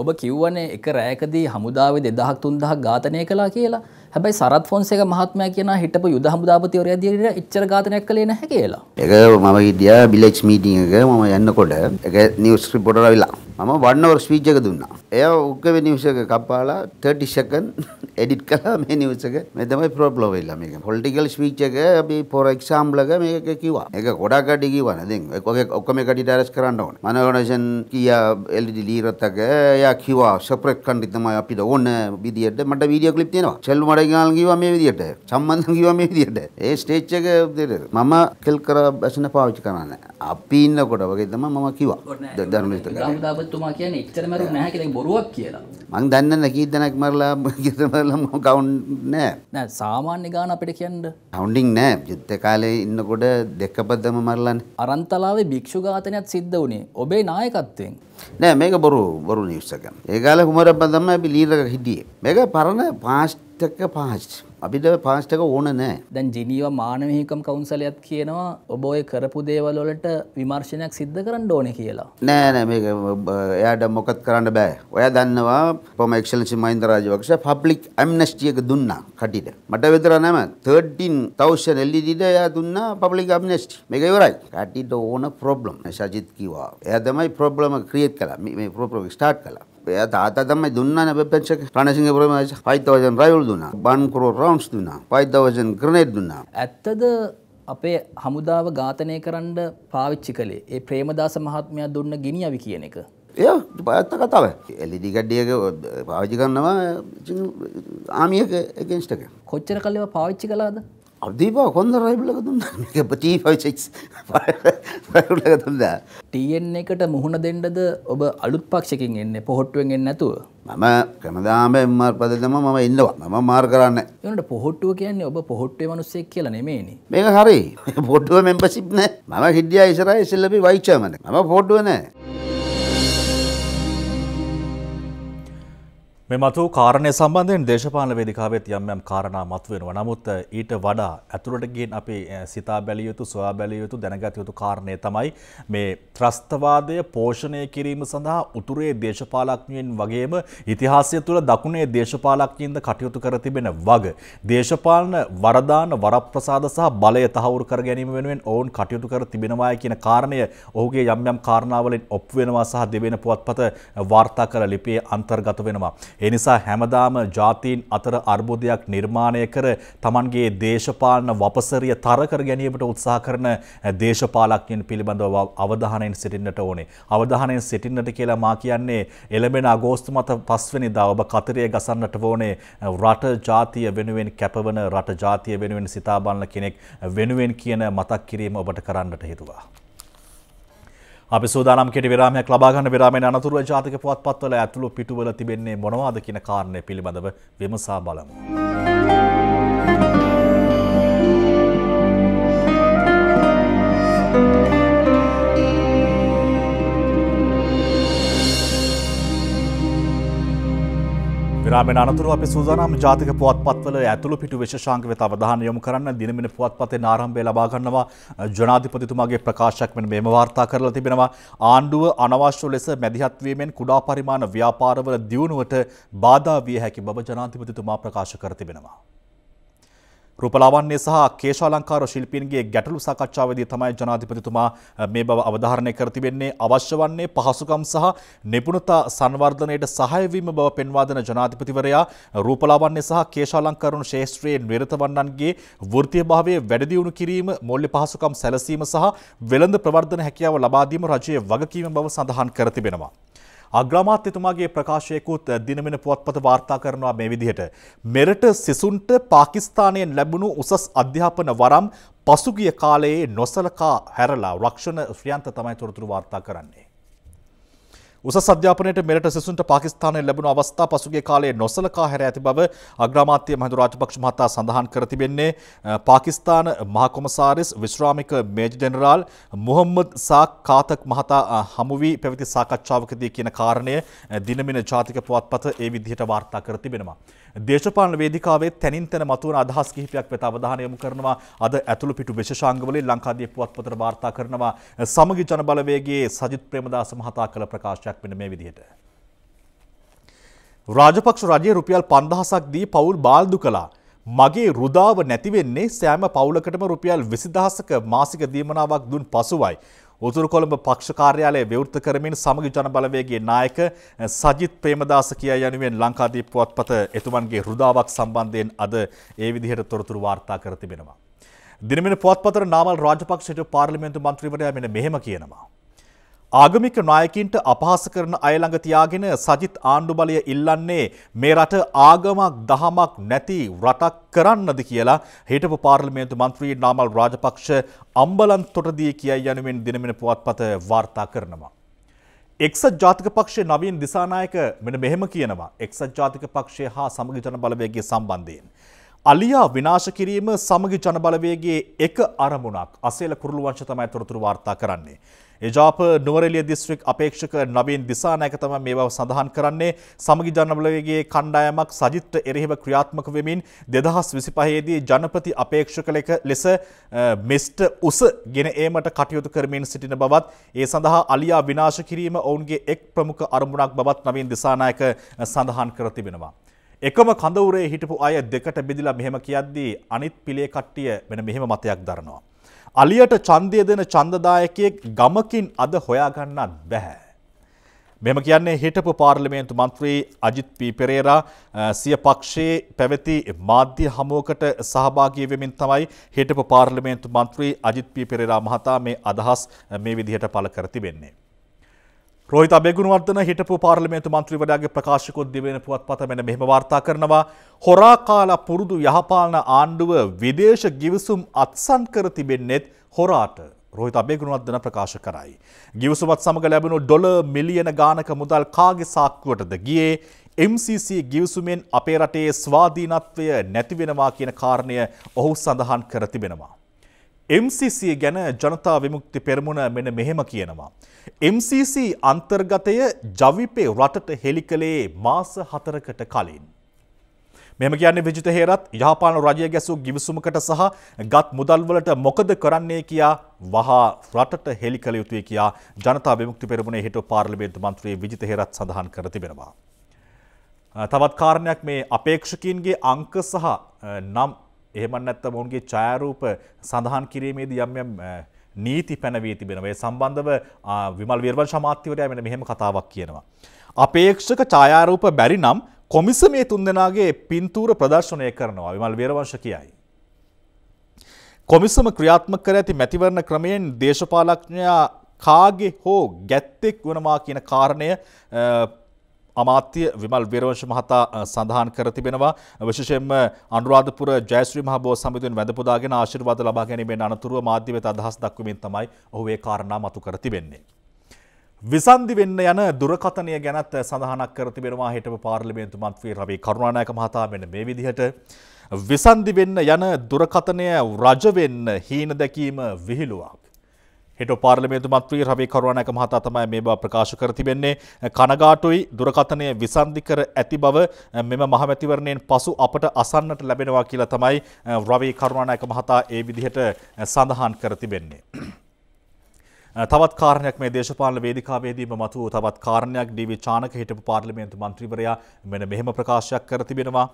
ඔබ කිව්වනේ එක රෑකදී හමුදාවේ දෙදහක් තුන්දහක් ඝාතනය කලා කියලා හැබයි සරත් ෆොන්සේක මහත්මය කියන හිටපු යුද හමුදාපතිවර දිරට එච්චර ගාතනයක් කළේ නැහැ කියලා. එක මම හිටිය බිලෙච් මීටිං එක මම යන්නකොට එක නිවස් රිපෝටර් අවිලා මම වන්නවර් ස්පීච් එක දුන්නා. එයා ඔක්කොම නිවුස් එක කපාලා 30 සෙකන්ඩ් එඩිට් කළා මේ නිවුස් එක. මේ තමයි ප්‍රොබ්ලම් වෙලා මේක. පොලිටිකල් ස්පීච් එක අපි ෆොර් එක්සැම්පල් එක මේක කිව්වා. ඒක ගොඩක් අඩි කිව්වා නේද? ඔකගේ ඔක්කොම එක ඩිටාරස් කරන්න ඕනේ. මන ඕගනයිසන් කියා එල්ඩි ලීරතක එයා කිව්වා සෙපරේට් කන්ඩි තමයි අපිට ඕන විදියට මට වීඩියෝ ක්ලිප් තියෙනවා. සෙල්ලු මඩ සයිගාල් කිව්වා මේ විදියට සම්බන්ධම් කිව්වා මේ විදියට ඒ ස්ටේජ් එක මම කෙල් කර බැසන පාවිච්චි කරන්නේ අපි ඉන්නකොට වගේ තමයි මම කිව්වා ධර්මවිත ගාමුදාපතුමා කියන්නේ එච්චර මරු නැහැ කියලා බොරුවක් කියලා මං දන්නේ නැහැ කී දෙනෙක් මරලා ගෙදර මරලා මම කවුන්ට් නැහැ නෑ සාමාන්‍ය ගාන අපිට කියන්න කවුන්ටින් නැහැ යුද්ධ කාලේ ඉන්නකොට දෙකපදම මරලානේ අරන්තලාවේ භික්ෂු ඝාතනයක් සිද්ධ වුණේ ඔබේ නායකත්වයෙන් නෑ මේක බොරු බොරු නිවුස් එක ඒ කාලේ කුමරබ්බන් තමයි අපි ලීඩර් එක හිටියේ මේක පරණ පාස්ට් එක පාස්් අපිට පාස්ටක ඕන නෑ දැන් ජිනීව මානවහිකම් කවුන්සලයත් කියනවා ඔබ ඔය කරපු දේවල්ලට විමර්ශනයක් සිද්ධ කරන්න ඕන කියලා නෑනෑ මේ එයාට මොකත් කරන්න බෑ ඔය දන්නවා පොමක්ෂලසි මයින්දරාජවක්ෂ පබ්ලික් ඇම්නස්ටියක දුන්න කටිට මට වෙතර නෑම 13තවෂ එල්ලිට එයා දුන්න පබ්ලික් අම්නස්ට මේක ඉවරයි කටිට ඕන ප්‍රොබ්ලම් සජිත් කිවා එය තමයි ප්‍රොබ්ලම ක්‍රියත් කලා මේ ප්‍රෝප්‍රෝග ස්ටාට් කලා එයා තාත්තා තමයි දුන්නානේ වෙපන්ෂක රණසිංහ ප්‍රේම 5000 රයිවල් දුන්නා 1 crore rounds දුන්නා 5000 grenade දුන්නා ඇත්තද අපේ හමුදාව ඝාතනය කරන්න පාවිච්චි කළේ ඒ ප්‍රේමදාස මහත්මයා දුන්න ගිනියවි කියන එක එය ඇත්ත කතාව එලිඩි ගඩ්ඩියක පාවිච්චි කරනවා ආමියක against එක කොච්චර කල් ඒවා පාවිච්චි කළාද අදීපා කොන්ද රයිබ්ලක දුන්න ටීෆයිරලක දුන්න ටන් එකට මුහුණ දෙන්නද ඔබ අලුත් පක්ෂකින් එන්න පොහොට්ටුවෙන් එන්න නැතුව මම ක්‍රමදාම එම්මර් පදතම ම ඉන්නවා මම මාර් කරන්න එට පොහොට්ටුව කියන්නේ ඔබ පොහොට්ටේ මනුස්සෙක් කියල නෙමේනි මේක හරි පොට්ටුව මෙම්පසිප්න මම හිඩිය ඉසරයි සෙල්ලබි වයිචමන ම පොඩ්ුවනෑ මෙ මතු කාරණය සම්බන්ධයෙන් දේශපාල වෙදිකාවෙත් යම් යම් කාරණා මත්වෙනවා නමුත් ඊට වඩා ඇතුළට ගින් අපි සිතා බැලියයුතු සොයා බැලියයුතු දැනගත යුතු කාරණය තමයි මේ ත්‍රස්තවාදය පෝෂණය කිරීම සඳහා උතුරේ දේශපාලක්ඥයෙන් වගේම ඉතිහාසය තුළ දකුණේ දේශපාලක්ඥින්ද කටයුතු කර තිබෙන වග. දේශපාලන වරදාන වරප්‍රසාද සහ බලය තහවුරු කර ගැනීම වෙනුවෙන් ඔවුන් කටයුතු කර තිබෙනවාය කියන කාරණය ඔහුගේ යම් යම් කාරණාවලින් ඔප්වෙනවා සහ දෙවෙන පුවත්පත වාර්තා කර ලිපේ අන්තර්ගත වෙනවා. ඒ නිසා හැමදාම ජාතීන් අතර අර්බුදයක් නිර්මාණය කර තමන්ගේ දේශපාලන වපසරිය තරකර ගැනීමට උත්සාහ කරන දේශපාලඥයන් පිළිබඳව අවධානයෙන් සිටින්නට ඕනේ. අවධානයෙන් සිටින්නට කියලා මා කියන්නේ එළඹෙන අගෝස්තු මත පස්වෙනිදා ඔබ කතරය ගසන්නට ඕනේ රට ජාතිය වෙනුවෙන් කැපවන රට ජාතිය වෙනුවෙන් සිතා බලන කෙනෙක් වෙනුවෙන් කියන මතක් කිරීම ඔබට කරන්නට හිතුවා. අපි සූදානම් කෙටි විරාමයක් ලබා ගන්න විරාමයෙන් අනතුරුව ජාතික පුවත්පත්වල ඇතුළු පිටුවල තිබෙන්නේ මොනවාද කියන කාරණය පිළිබඳව විමසා බලමු. ග්‍රාමීණ අනතුරු අපි සූදානම් ජාතික පුවත්පත්වල ඇතුළු පිටු විශේෂාංග වෙත අවධානය යොමු කරන්න දිනමින පුවත්පතේ ආරම්භය ලබා ගන්නවා ජනාධිපතිතුමාගේ ප්‍රකාශයක් වෙන මෙම වාර්තා කරලා තිබෙනවා ආණ්ඩුව අනවශ්‍ය ලෙස මැදිහත් වීමෙන් කුඩා පරිමාණ ව්‍යාපාරවල දියුණුවට බාධා විය හැකි බව ජනාධිපතිතුමා ප්‍රකාශ කර තිබෙනවා රූපලාවන්‍ය සහ කේශාලංකාර ශිල්පීන්ගේ ගැටලු සාකච්ඡාවේදී තමයි ජනාධිපතිතුමා මේ බව අවධාරණය කර තිබෙන්නේ අවශ්‍ය වන්නේ පහසුකම් සහ නිපුණතා සංවර්ධනයට සහාය වීම බව පෙන්වා දෙන ජනාධිපතිවරයා රූපලාවන්‍ය සහ කේශාලංකරණ ශාස්ත්‍රයේ නිරත වන්නන්ගේ වෘත්තීයභාවය වැඩි දියුණු කිරීම මූල්‍ය පහසුකම් සැලසීම සහ වෙළඳ ප්‍රවර්ධන හැකියාව ලබා දීම රජයේ වගකීම බව සඳහන් කර තිබෙනවා. අග්‍රාමාත්‍යතුමාගේ ප්‍රකාශයකුත් දිනමෙන පුවත්පත වාර්තා කරනවා මේ විදිහට. මෙරට සිසුන්ට පාකිස්ථානයෙන් ලැබුණු උසස් අධ්‍යාපන වරම් පසුගිය කාලයේ නොසලකා හැරලා රක්ෂණ ශ්‍රියන්ත තමයි තොරතුරු වාර්තා කරන්නේ. උසස් අධ්‍යාපනයට මෙරට සිසුන්ට පාකිස්ථානයෙන් ලැබුණු අවස්ථා පසුගිය කාලයේ නොසලකා හැර ඇති බව අග්‍රාමාත්‍ය මහින්ද රාජපක්ෂ මහතා සඳහන් කර තිබෙන්නේ පාකිස්තාන මහකොමසාරිස් විශ්‍රාමික මේජර් ජෙනරාල් මොහම්මද් සාක් කාතක් මහතා හමු වී පැවති සාකච්ඡාවකදී කියන කාරණය දිනමින ජාතික පුවත්පත ඒ විදිහට වාර්තා කර තිබෙනවා. දේශපාලන වේදිකාවේ තැනින් තැන මතුවන අදහස් කිහිපයක් වෙත අවධානය යොමු කරනවා. අද ඇතුළු පිටු විශේෂාංගවලින් ලංකාදීප පුවත්පතට වාර්තා කරනවා. සමගි ජනබලවේගයේ සජිත් ප්‍රේමදාස මහතා කළ ප්‍රකාශයක් තත්ත්වයක් වෙන මේ විදිහට. රාජපක්ෂ රජයේ රුපියල් 5000ක් දී පවුල් බාල්දු කළා. මගේ රුදාව නැති වෙන්නේ සෑම පවුලකටම රුපියල් 20000ක මාසික දීමනාවක් දුන් පසුවයි. උතුරු කොළඹ පක්ෂ කාර්යාලය විවෘත කරමින් සමගි ජන බලවේගයේ නායක සජිත් ප්‍රේමදාස කියා යනුවෙන් ලංකාදීප පුවත්පත එතුමන්ගේ රුදාවක් සම්බන්ධයෙන් අද ඒ විදිහට තොරතුරු වාර්තා කර තිබෙනවා. දිනමින පුවත්පතට නාමල් රාජපක්ෂට පාර්ලිමේන්තු මන්ත්‍රීවරයා මෙන්න මෙහෙම කියනවා. ආගමික නායකින්ට අපහාස කරන අය ළඟ තියාගෙන සජිත් ආණ්ඩු බලය ඉල්ලන්නේ මේ රට ආගමක් දහමක් නැති රටක් කරන්නද කියලා හිටපු පාර්ලිමේන්තු මන්ත්‍රී නාමල් රාජපක්ෂ අම්බලන් තොටදී කියයි යනුවෙන් දිනමින පුවත්පත වාර්තා කරනවා. එක්සත් ජාතික පක්ෂයේ නවීන් දිසානායක මෙන්න මෙහෙම කියනවා එක්සත් ජාතික පක්ෂය හා සමගි ජන බලවේගය සම්බන්ධයෙන්. අලියා විනාශ කිරීම සමගි ජන බලවේගයේ එක අරමුණක් අසේල කුරුළු වංශ තමයි තොරතුරු වාර්තා කරන්නේ. එජාප නුවරෙලිය දිස්ත්‍රික් අපේක්ෂක නවීන් දිසානායක තමයි මේ බව සඳහන් කරන්නේ සමගි ජනබලවේගයේ කණ්ඩායමක් සජිත්ට එරෙහිව ක්‍රියාත්මක වෙමින් 2025 දී ජනපති අපේක්ෂක ලෙස මෙස්ට උස ගෙන ඒමට කටයුතු කරමින් සිටින බවත් ඒ සඳහා අලියා විනාශ කිරීම ඔවුන්ගේ එක් ප්‍රමුඛ අරමුණක් බවත් නවීන් දිසානායක සඳහන් කර තිබෙනවා. එකම කඳවුරේ හිටපු අය දෙකට බෙදිලා මෙහෙම කියද්දී අනිත් පිළේ කට්ටිය වෙන මෙහෙම මතයක් දරනවා. අලියට ඡන්දය දෙන ඡන්දදායකයෙක් ගමකින් අද හොයාගන්නත් බෑ. මෙම කියන්නේ හිටපු පාර්ලිමේන්තු මන්ත්‍රී අජිත් පී පෙරේරා සිය පක්ෂයේ පැවති මාධ්‍ය හමුවකට සහභාගී වෙමින් තමයි හිටපු පාර්ලිමේන්තු මන්ත්‍රී අජිත් පී පෙරේරා මහතා මේ අදහස් මේ විදිහට පළ කර තිබෙන්නේ. රෝහිත අබේගුණවර්ධන හිටපු පාර්ලිමේන්තු මන්ත්‍රීවරයාගේ ප්‍රකාශකුත් දිවෙන පුවත්පත මෙන්න මෙහෙම වාර්තා කරනවා හොරා කාලා පුරුදු යහපාලන ආණ්ඩුව විදේශ ගිවිසුම් අත්සන් කර තිබෙන්නේත් හොරාට රෝහිත අබේගුණවර්ධන ප්‍රකාශ කරයි. ගිවිසුමත් සමග ලැබුණු ඩොලර් මිලියන ගානක මුදල් කාගේ සාක්කුවටද ගියේ MCC ගිවිසුමෙන් අපේ රටේ ස්වාධීනත්වය නැති වෙනවා කියන කාරණය ඔහු සඳහන් කර තිබෙනවා. MCC ගැන ජනතා විමුක්ති පෙරමුණ මෙන මෙහෙම කියනවා. MCC අන්තර්ගතය ජවිපේ රටට හෙළිකලේ මාස හතරකට කලින්. මෙම කියන්නේ විජිත හේරත් යහපාන රජය ගැසූ ගිවිසුමකට සහ ගත් මුදල්වලට මොකද කරන්නේ කියා වහා රටට හෙළිකළ යුතුය කියා ජනතා විමුක්ති පෙරමුණේ හිටපු පාර්ලිමේන්තු මන්ත්‍රී විජිත හේරත් සඳහන් කර තිබෙනවා. තවත් කාරණයක් මේ අපේක්ෂකීන්ගේ අංක සහ නම් එහෙමත් නැත්නම් ඔවුන්ගේ ඡායාරූප සඳහන් කිරීමේදී යම් යම් නීති පැනවී තිබෙනවා. ඒ සම්බන්ධව විමල් වීරවංශ අමාත්‍යවරයා මෙන්න මෙහෙම කතාවක් කියනවා. අපේක්ෂක ඡායාරූප බැරි නම් කොමිසමේ තුන්දෙනාගේ පින්තූර ප්‍රදර්ශනය කරනවා. විමල් වීරවංශ කියයි. කොමිසම ක්‍රියාත්මක කර ඇති මැතිවරණ ක්‍රමයෙන් දේශපාලඥයා කාගේ හෝ ගැත්තෙක් වනවා කියන කාරණය අමාත්‍ය විමල් විරෝෂ මහතා සඳහන් කර තිබෙනවා විශේෂයෙන්ම අනුරාධපුර ජයශ්‍රී මහබෝ සමිඳුන් වැඳපුදාගෙන ආශිර්වාද ලබා ගැනීමෙන් අනතුරුව මාධ්‍ය වෙත අදහස් දක්වමින් තමයි ඔහු ඒ කාරණා මතු කර තිබෙන්නේ. විසන්දි වෙන්න යන දුරකථනය ගැනත් සඳහනක් කර තිබෙනවා හිටපු පාර්ලිමේන්තු මන්ත්‍රී රවී කරුණානායක මහතා මෙන්න මේ විදිහට විසන්දි වෙන්න යන දුරකථනය රජ වෙන්න හීන දැකීම විහිළුවක්. හෙට පාර්ලිමේන්තු මන්ත්‍රී රවි කරුණානායක මහතා තමයි මේ බව ප්‍රකාශ කර තිබෙන්නේ කනගාටුයි දුරකථනය විසන්ධි කර ඇති බව මෙම මහමැතිවරණයෙන් පසු අපට අසන්නට ලැබෙනවා කියලා තමයි රවි කරුණානායක මහතා ඒ විදිහට සඳහන් කර තිබෙන්නේ. තවත් කාරණයක් මේ දේශපාලන වේදිකාවේදීම මතුවූ තවත් කාරණයක් ඩීවී චානක හිටපු පාර්ලිමේන්තු මන්ත්‍රීවරයා මෙන්න මෙහෙම ප්‍රකාශයක් කර තිබෙනවා.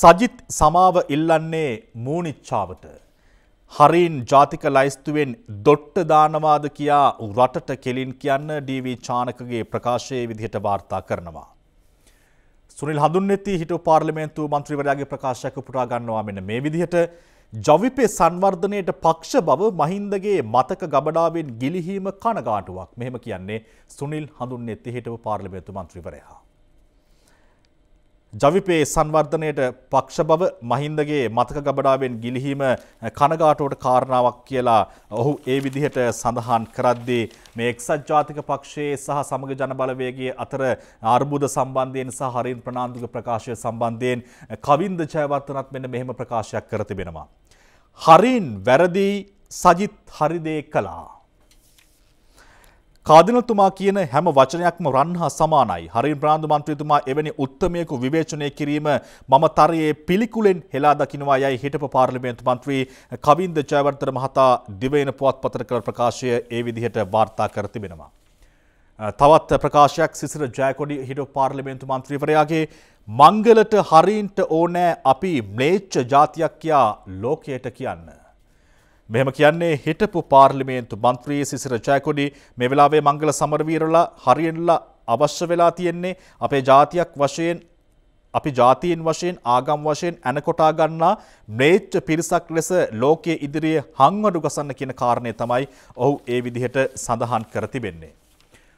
සජිත් සමාව ඉල්ලන්නේ මූනිච්චාවට හරීන් ජාතික ලයිස්තුවෙන් දොට්ට දානවාද කියා රටට කෙලින් කියන්න ඩීවී චානකගේ ප්‍රකාශයේ විදිහට වාර්තා කරනවා. සුනිල් හඳුන්නෙති හිට පාර්ලිමේන්තු මන්ත්‍රීවරයාගේ ප්‍රකාශයක පුරා ගන්නවා මෙන මේ විදිහට ජවිපේ සංවර්ධනයට පක්ෂ බව මහින්දගේ මතක ගබඩාවෙන් ගිලිහීම කනගාටුවක් මෙහෙම කියන්නේ සුනිල් හඳුන්නෙති හිටව පාර්ලිමේන්තු මන්ත්‍රීවරයා. ජවිපේ සංවර්ධනයට පක්ෂ බව මහින්දගේ මතක ගබඩාවෙන් ගිලිහීම කනගාටුවට කාරණාවක් කියලා ඔහු ඒ විදිහට සඳහන් කරද්දී මේ එක්සත් ජාතික පක්ෂයේ සහ සමග ජනබලවේගයේ අතර අර්බුද සම්බන්ධයෙන් සහ හරින් ප්‍රනාන්දුක ප්‍රකාශය සම්බන්ධයෙන් කවින්ද ජයවර්ධනත් මෙන්න මෙහෙම ප්‍රකාශයක් කර තිබෙනවා. හරින් වැරදි සජිත් හරිදේ කළා. කාදිනතුමා කියන හැම වචනයක්ම රන් හා සමානයි. හරින් ප්‍රාන්දු මන්ත්‍රීතුමා එවැනි උත්තමයෙකු විවේචනය කිරීම මම තරයේ පිළිකුලෙන් හෙලා දකිනවා යයි හිටපු පාර්ලිමේන්තු මන්ත්‍රී කවින්ද ජයවර්ධන මහතා දිවයින පුවත්පතට කළ ප්‍රකාශය ඒ විදිහට වාර්තා කර තිබෙනවා. තවත් ප්‍රකාශයක් සිසිර ජයකොඩි හිටපු පාර්ලිමේන්තු මන්ත්‍රීවරයාගේ මංගලට හරින්ට ඕනෑ අපි ම්ලේච්ඡ ජාතියක් කියා ලෝකයට කියන්න. මෙහෙම කියන්නේ හිටපු පාර්ලිමේන්තු මන්ත්‍රී සිසිර ජයකොඩි මේ වෙලාවේ මංගල සමරවීරලා හරියනලා අවශ්‍ය වෙලා තියෙන්නේ අපේ ජාතියක් වශයෙන් අපි ජාතීන් වශයෙන් ආගම් වශයෙන් ඇනකොටා ගන්නා ම්ලේච්ඡ පිරිසක් ලෙස ලෝකයේ ඉදිරියේ හංවඩු ගසන්න කියන කාරණය තමයි ඔහු ඒ විදිහට සඳහන් කර තිබෙන්නේ.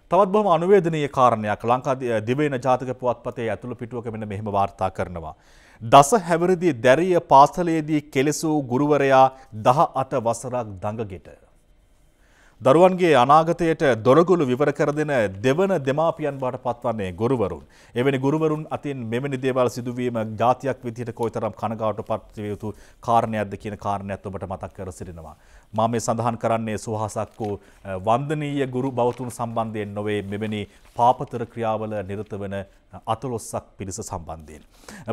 තවත් බොහොම අනුවේදනීය කාරණයක් ලංකා දිවයින ජාතක පුවත්පතේ ඇතුළු පිටුවක මෙන්න මෙහෙම වාර්තා කරනවා. දස හැවරදි දැරිය පාසලේදී කෙලෙසූ ගුරුවරයා දහ අට වසරක් දඟගෙට. දරුවන්ගේ අනාගතයට දොරගුළු විවර කර දෙන දෙවන දෙමාපියන් බාට පත්වන්නේ ගුරුවරුන්. එවැනි ගුරුවරුන් අතින් මෙවැනි දේවල් සිදුවීම ජාතියක් විදිහට කොයිතරම් කනගාට පත්විය යුතු කාරණයක්ද කියන කාරණයක් ඔබට මතක් කර සිටිනවා. මා මේ සඳහන් කරන්නේ සුහසක් වූ වන්දනීය ගුරු බෞතුන් සම්බන්ධයෙන් නොවේ මෙවැනි පාපතර ක්‍රියාවල නිරත වන අතලොස්සක් පිරිස සම්බන්ධයෙන්.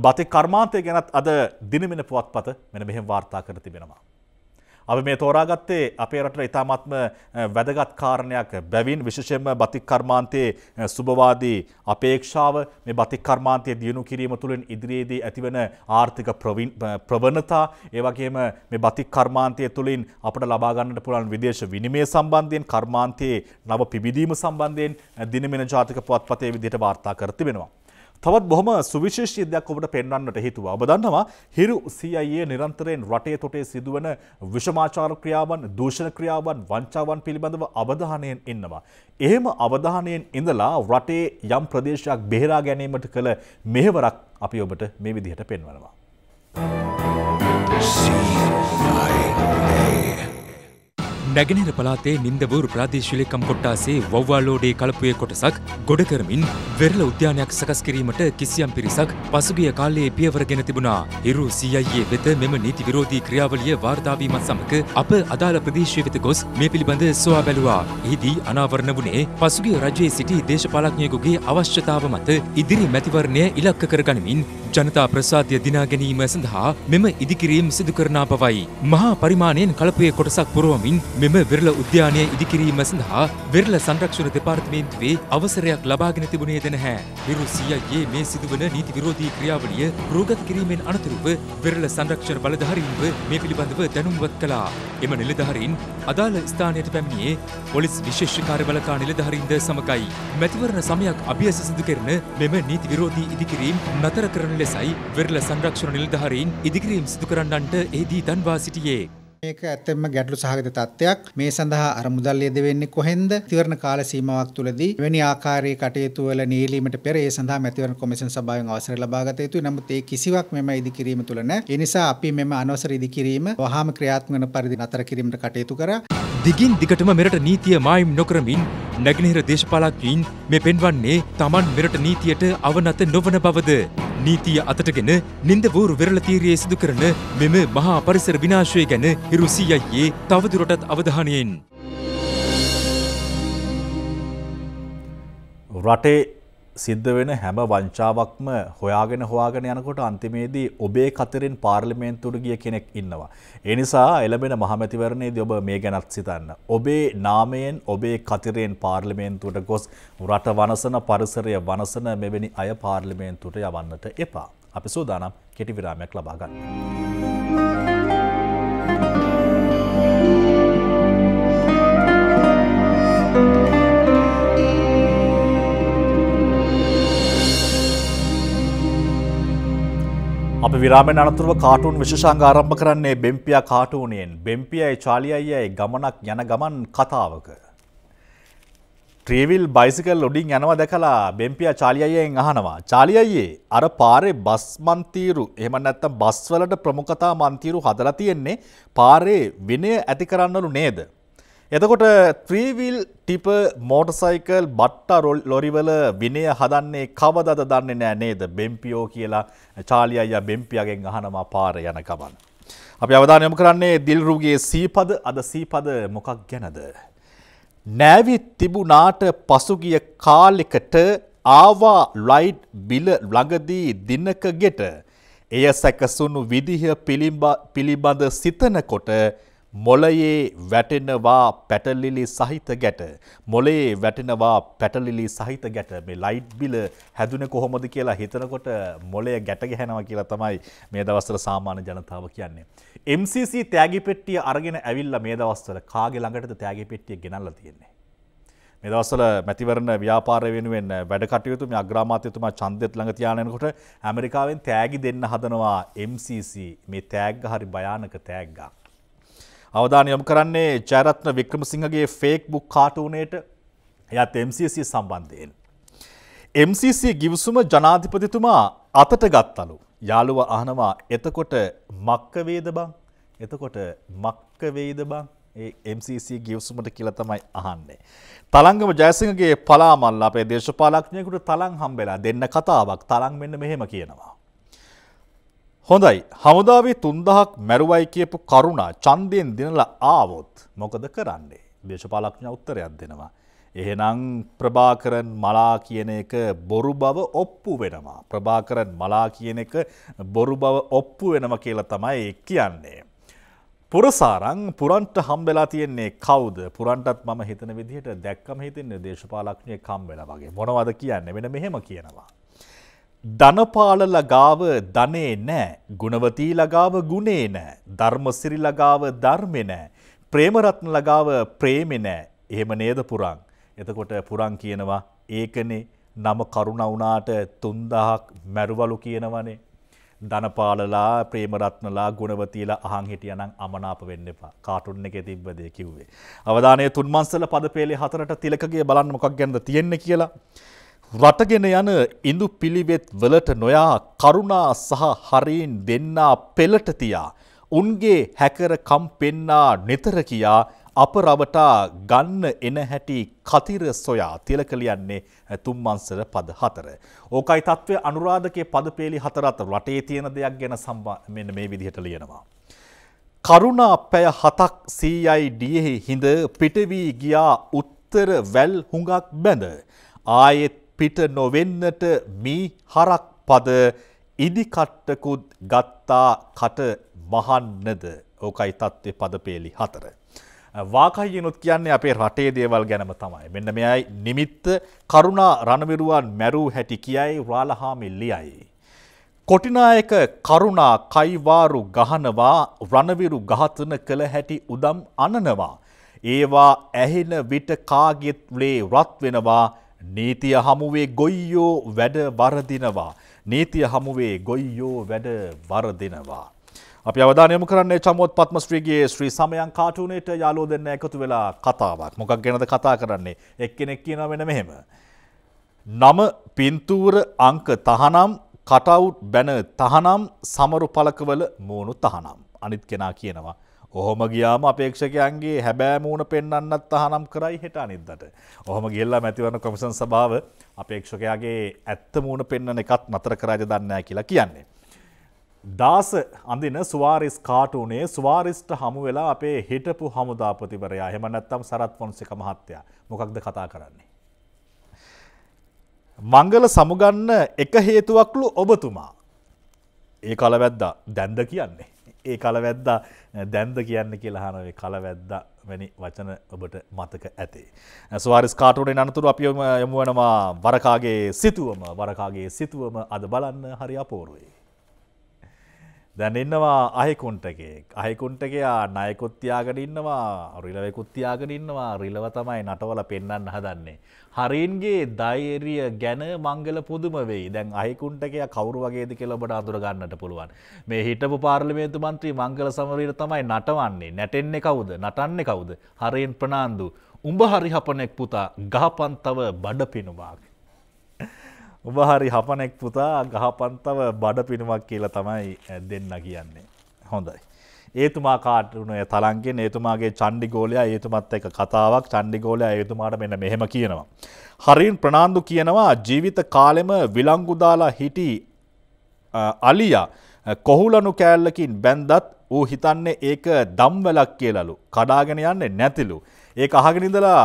බතෙක් කර්මාන්තය ගැනත් අද දිනමින පුවත්පත මෙන මෙහෙම වාර්තා කර තිබෙනවා. අපි මේ තෝරාගත්තේ අපේ රටට ඉතාමත්ම වැදගත් කාරණයක් බැවින් විශේෂයෙන්ම බතික් කර්මාන්තයේ සුබවාදී අපේක්ෂාව මේ බතික් කර්මාන්තය දියුණු කිරීම තුළින් ඉදිරියේදී ඇතිවන ආර්ථික ප්‍රවණතා ඒ වගේම මේ බතික් කර්මාන්තය තුළින් අපට ලබා ගන්නට පුළුවන් විදේශ විනිමය සම්බන්ධයෙන් කර්මාන්තයේ නව පිබිදීම සම්බන්ධයෙන් දිනමින ජාතික පුවත්පතේ විදිහට වාර්තා කර තිබෙනවා තවත් බොහොම සුවිශේෂී දෙයක් ඔබට පෙන්වන්නට හේතුව. ඔබ දන්නවා හිරු CIA නිරන්තරයෙන් රටේ තොටේ සිදුවන විෂමාචාර ක්‍රියාවන්, දූෂණ ක්‍රියාවන්, වංචාවන් පිළිබඳව අවධානයෙන් ඉන්නවා. එහෙම අවධානයෙන් ඉඳලා රටේ යම් ප්‍රදේශයක් බෙහෙරා ගැනීමට කළ මෙහෙවරක් අපි ඔබට මේ විදිහට පෙන්වනවා. See නැගෙනහිර පලාතේ නින්දවූර් ප්‍රාදේශීලිකම් කොට්ටාසේ වව්වාලෝඩේ කලපුය කොටසක් ගොඩ කරමින් වෙරළ උද්‍යානයක් සකස් කිරීමට කිසියම් පිරිසක් පසුගිය කාලයේ පියවරගෙන තිබුණා. හිරු CIA වෙත මෙම නීති විරෝධී ක්‍රියාවලිය වාර්තා වීමත් සමග අප අදාළ ප්‍රදේශය වෙත ගොස් මේ පිළිබඳ සොයා බැලුවා. එහිදී අනාවරණ වුණේ පසුගිය රජයේ සිටි දේශපාලඥයෙකුගේ අවශ්‍යතාව මත ඉදිරි මැතිවරණය ඉලක්ක කරගනිමින් ජනතා ප්‍රසාදය දිනා ගැනීම සඳහා මෙම ඉදිකිරීම් සිදු කරනා බවයි. මහා පරිමාණයෙන් කලපයේ කොටසක් පුරවමින් මෙම වෙරළ උද්‍යානය ඉදිකිරීම සඳහා වෙරළ සංරක්ෂණ දෙපාර්තමේන්තුවේ අවසරයක් ලබාගෙන තිබුණේද නැහැ. විරු සීයේ මේ සිදුවන නීති විරෝධී ක්‍රියාවලිය රෝගත් කිරීමෙන් අනතුරුව වෙරළ සංරක්ෂණ බලධාරීන්ව මේ පිළිබඳව දැනුම්වත් කළා. එම නිලධාරීන් අදාළ ස්ථානයට පැමිණියේ පොලිස් විශේෂ කාර්යබලකා නිලධාරීන්ද සමගයි. මැතිවරණ සමයක් අභියස සිදු කරන මෙම නීති විරෝධී ඉදිකිරීම් නතර කරන ලෙසයි වෙරළ සංරක්ෂණ නිලධාරීන් ඉදිකිරීම් සිදු කරන්නන්ට එහිදී තන්වා සිටියේ. මේක ඇත්තෙම ගැටලු සහගත තත්ත්වයක් මේ සඳහා අර මුදල් යෙදවෙන්නේ කොහෙන්ද තිවරණ කාල සීමාවක් තුලදී මෙවැනි ආකාරයේ කටයුතු වල නියැලීමට පෙර ඒ සඳහා මැතිවරණ කොමිෂන් සභාවෙන් අවසර ලබා ගත යුතුයි නමුත් ඒ කිසිවක් මෙම ඉදිකිරීම තුල නැහැ ඒ නිසා අපි මෙම අනවසර ඉදිකිරීම වහාම ක්‍රියාත්මක වන පරිදි නතර කිරීමට කටයුතු කරා දිගින් දිගටම මෙරට නීතිය මායිම් නොකරමින් නැගෙනහිර දේශපාලඥයින් මේ පෙන්වන්නේ තමන් මෙරට නීතියට අවනත නොවන බවද. නීතිය අතටගෙන නින්ද වූරු වෙරළ තීරයේ සිදු කරන මෙම මහා පරිසර විනාශය ගැන හිරු සීයේ තවදුරටත් අවධානයෙන්. රටේ සිද්ධ වෙන හැම වංචාවක්ම හොයාගෙන හොයාගෙන යනකොට අන්තිමේදී ඔබේ කතරෙන් පාර්ලිමේන්තුවට ගිය කෙනෙක් ඉන්නවා. ඒ නිසා එළඹෙන මහමැතිවරණයේදී ඔබ මේ ගැනත් සිතන්න. ඔබේ නාමයෙන් ඔබේ කතරෙන් පාර්ලිමේන්තුවට ගොස් රට වනසන පරිසරය වනසන මෙවැනි අය පාර්ලිමේන්තුවට යවන්නට එපා. අපි සූදානම් කෙටි විරාමයක් ලබා ගන්න. අප විරාමෙන් අනතුරුව කාටුන් විශෂංග ආරම්භ කරන්නේ බෙම්පියා කාටුනයෙන් බෙම්පියයි චාලියයියයි ගමනක් යන ගමන් කතාවක. ට්‍රීවිල් බයිසිකල් ලොඩින් යනවා දැකලා බෙම්පියා චාලියයෙන් අහනවා. චාලියයේ අර පාරේ බස් මන්තීරු එහෙම නැත්තම් බස්වලට ප්‍රමුඛතා මන්තීරු හදලා තියෙන්නේ පාරේ විනය ඇති කරන්නලු නේද? එතකොට ත්‍රීවිල් ටිප මෝටසයිකල් බට්ට ලොරිවල විනය හදන්නේ කවදද දන්නේ නෑ නේද බෙම්පියෝ කියලා චාලි අයියා බෙම්පියගෙන් අහනවා පාර යන ගමන්. අපි අවධානයම කරන්නේ දිල්රුගේ සීපද අද සීපද මොකක් ගැනද. නෑවි තිබුණාට පසුගිය කාලෙකට ආවා ලයිට් බිල ළඟදී දිනක ගෙට එය සැකසුණු විදිහ පිළිබඳ සිතනකොට මොලයේ වැටෙනවා පැටලිලි සහිත ගැට මොලේ වැටෙනවා පැටලිලි සහිත ගැට මේ ලයිට් බිල හැදුනේ කොහොමද කියලා හිතනකොට මොලය ගැට ගැහෙනවා කියලා තමයි මේ දවස්වල සාමාන්‍ය ජනතාව කියන්නේ. MCC තෑගි පෙට්ටිය අරගෙන ඇවිල්ලා මේ දවස්වල කාගේ ළඟටද තෑගි පෙට්ටිය ගෙනල්ලා තියෙන්නේ. මේ දවස්වල මැතිවරණ ව්‍යාපාරය වෙනුවෙන් වැඩ කටයුතු මේ අග්‍රාමාත්‍යතුමා ඡන්දෙත් ළඟ තියාගෙන යනකොට ඇමරිකාවෙන් තෑගි දෙන්න හදනවා MCC මේ තෑග්ග හරි භයානක තෑග්ගක්. අවධානය යොමු කරන්නේ ජයරත්න වික්‍රමසිංහගේ ෆේක්බුක් කාටුනේට එයත් MCC සම්බන්ධයෙන්. MCC ගිවිසුම ජනාධිපතිතුමා අතට ගත්තලු. යාළුව අහනවා එතකොට මක්කවේද බං එතකොට මක්කවේද බං ඒ MCC ගිවසුමට කියලා තමයි අහන්නේ. තලංගම ජයසිංහගේ පලාමල්ල අපේ දේශපාලඥයෙකුට තලං හම්බෙලා දෙන්න කතාවක් තලං මෙන්න මෙහෙම කියනවා. හොඳයි හමුදාවේ තුන්දහක් මැරුවයි කියපු කරුණා චන්දයෙන් දිනල ආවොත් මොකද කරන්නේ. දේශපාලක්ඥ උත්තරයක් දෙනවා. එහෙනම් ප්‍රභාකරන් මලා කියන එක බොරු බව ඔප්පු වෙනවා. ප්‍රභාකරන් මලා කියන එක බොරු බව ඔප්පු වෙනම කියලා තමයි කියන්නේ. පුරසාරං පුරන්ට හම්බෙලා තියෙන්නේ කවුද පුරන්ටත් මම හිතන විදිහට දැක්කම හිතන්නේ දේශපාලක්ඥය කම්බෙලා වගේ මොනවද කියන්නේ වෙන මෙහෙම කියනවා. ධනපාල ලගාව ධනේ නෑ ගුණවතී ලගාව ගුණේ නෑ ධර්මසිරි ලගාව ධර්මේ නෑ ප්‍රේමරත්න ලගාව ප්‍රේමේ නෑ එහෙම නේද පුරං එතකොට පුරං කියනවා ඒකනේ නම කරුණා වුණාට 3000ක් මැරුවලු කියනවනේ ධනපාලලා ප්‍රේමරත්නලා ගුණවතීලා අහන් හිටියනම් අමනාප වෙන්න එපා කාටුන් එකේ තිබ්බදේ කිව්වේ අවධානය තුන්මන්සල පදපේලේ හතරට තිලකගේ බලන්න මොකක් ගැනද තියෙන්නේ කියලා රටගෙන යන ඉඳු පිළිවෙත් වලට නොයා කරුණා සහ හරීන් දෙන්නා පෙළට තියා උන්ගේ හැකරකම් පෙන්නා නිතර කියා අප රවටා ගන්න එන හැටි කතිර සොයා තිලක ලියන්නේ තුම්මන්සර පද හතර. ඕකයි තත්ත්වය අනුරාධකයේ පදපේලි හතරත් රටේ තියෙන දෙයක් ගැන මෙන්න මේ විදිහට ලියනවා. කරුණා පැය හතක් සීයයි ඩියෙහි හිඳ පිටවී ගියා උත්තර වැල් හුඟක් බැඳ. ආයෙත් පිට නොවෙන්නට මී හරක් පද ඉදිකට්ටකුත් ගත්තා කට මහන්නද ඕකයි තත්ත්වය පදපේලි හතර. වාකයියනුත් කියන්නේ අපේ රටේ දේවල් ගැනම තමයි. මෙන්න මෙයයි නිමිත්ත කරුණා රණවිරුවන් මැරූ හැටි කියයි රාලහාමි ලියයි. කොටිනායක කරුණා කයිවාරු ගහනවා රණවිරු ගාතන කළ හැටි උදම් අනනවා. ඒවා ඇහෙන විට කාගෙත් වලේ රත් වෙනවා නීතිය හමුවේ ගොයියෝ වැඩ වරදිනවා. නීතිය හමුවේ ගොයියෝ වැඩ වරදිනවා. අපි අවධානයම කරන්නේ චමොත් පත්මස්ත්‍රීගේ ශ්‍රී සමයන් කාටුනේට යාලෝ දෙන්න එකතු වෙලා කතාවක් මොකක් ගැනද කතා කරන්නේ එක්කෙනෙක් කියනවා වෙන මෙහෙම. නම පින්තූර අංක තහනම් කටවුට් බැන තහනම් සමරු පලකවල මූුණු තහනම් අනිත් කෙනා කියනවා. ඔහොම ගියාම අපේක්ෂකයන්ගේ හැබෑ මූුණ පෙන්න්නත් තහනම් කරයි හෙට අනිද්දට. ඔහොම ගිල්ලා මැතිවරණ කොමිසන් සභාව අපේක්ෂකයාගේ ඇත්ත මූුණ පෙන්න්න එකත් නතර කරජ දන්නෑ කියලා කියන්නේ. දාස අඳින ස්වාරිස් කාටුනේ ස්වාරිස්ට හමු වෙලා අපේ හිටපු හමුදාපතිවරයා හෙමනැත්තම් සරත් පොන්සික මහත්තයා මොකක්ද කතා කරන්නේ. මංගල සමුගන්න එක හේතුවක්ලු ඔබතුමා ඒ කලවැද්දා දැන්ද කියන්නේ. ඒ කලවැද්දා දැන්ද කියන්න කියලා හනවේ කලවැද්දා වැනි වචන ඔබට මතක ඇතේ. ස්වාරිස් කාටුනේ නනතුරු අපි යොමුවනවා වරකාගේ සිතුවම වරකාගේ සිතුවම අද බලන්න හරි අපෝරුවේ. දැන් ඉන්නවා අහිකුන්ටකයෙක් අහිකුන්ටකයා නයකුත්තියාගෙන ඉන්නවා රිලවෙකුත්තියාගෙන ඉන්නවා රිලව තමයි නටවල පෙන්න්න හදන්නේ. හරින්ගේ දෛරිය ගැන මංගල පුදුම වෙයි දැන් අහිකුන්ටකයා කවරු වගේද කෙලබට අඳුරගන්නට පුළුවන් මේ හිටපු පාර්ලිමේතු මන්ත්‍රී මංගල සමරීර තමයි නටවන්නේ නැටෙන්නේ කවුද නටන්නේ කවුද හරයෙන් ප්‍රනාන්දු උඹ හරිහපනෙක් පුතා ගහපන්තව බඩ පිනුවාක්. උබහරි හපනෙක් පුතා ගහපන්තව බඩ පිනුවක් කියලා තමයි දෙන්න කියන්නේ. හොඳයි. ඒතුමා කාටුනය තරන්ගෙන් ඒතුමාගේ චන්ඩිගෝලයා ඒතුමත් එක කතාවක් චන්ඩිගෝලයා ඒතුමාට මෙන්න මෙහෙම කියනවා. හරින් ප්‍රනාන්දු කියනවා ජීවිත කාලෙම විලංගුදාලා හිටි අලියා කොහුලනු කෑල්ලකින් බැන්දත් ඌ හිතන්නේ ඒක දම්වලක් කියලලු කඩාගෙන යන්නේ නැතිලු. ඒක අහගෙනඉඳලා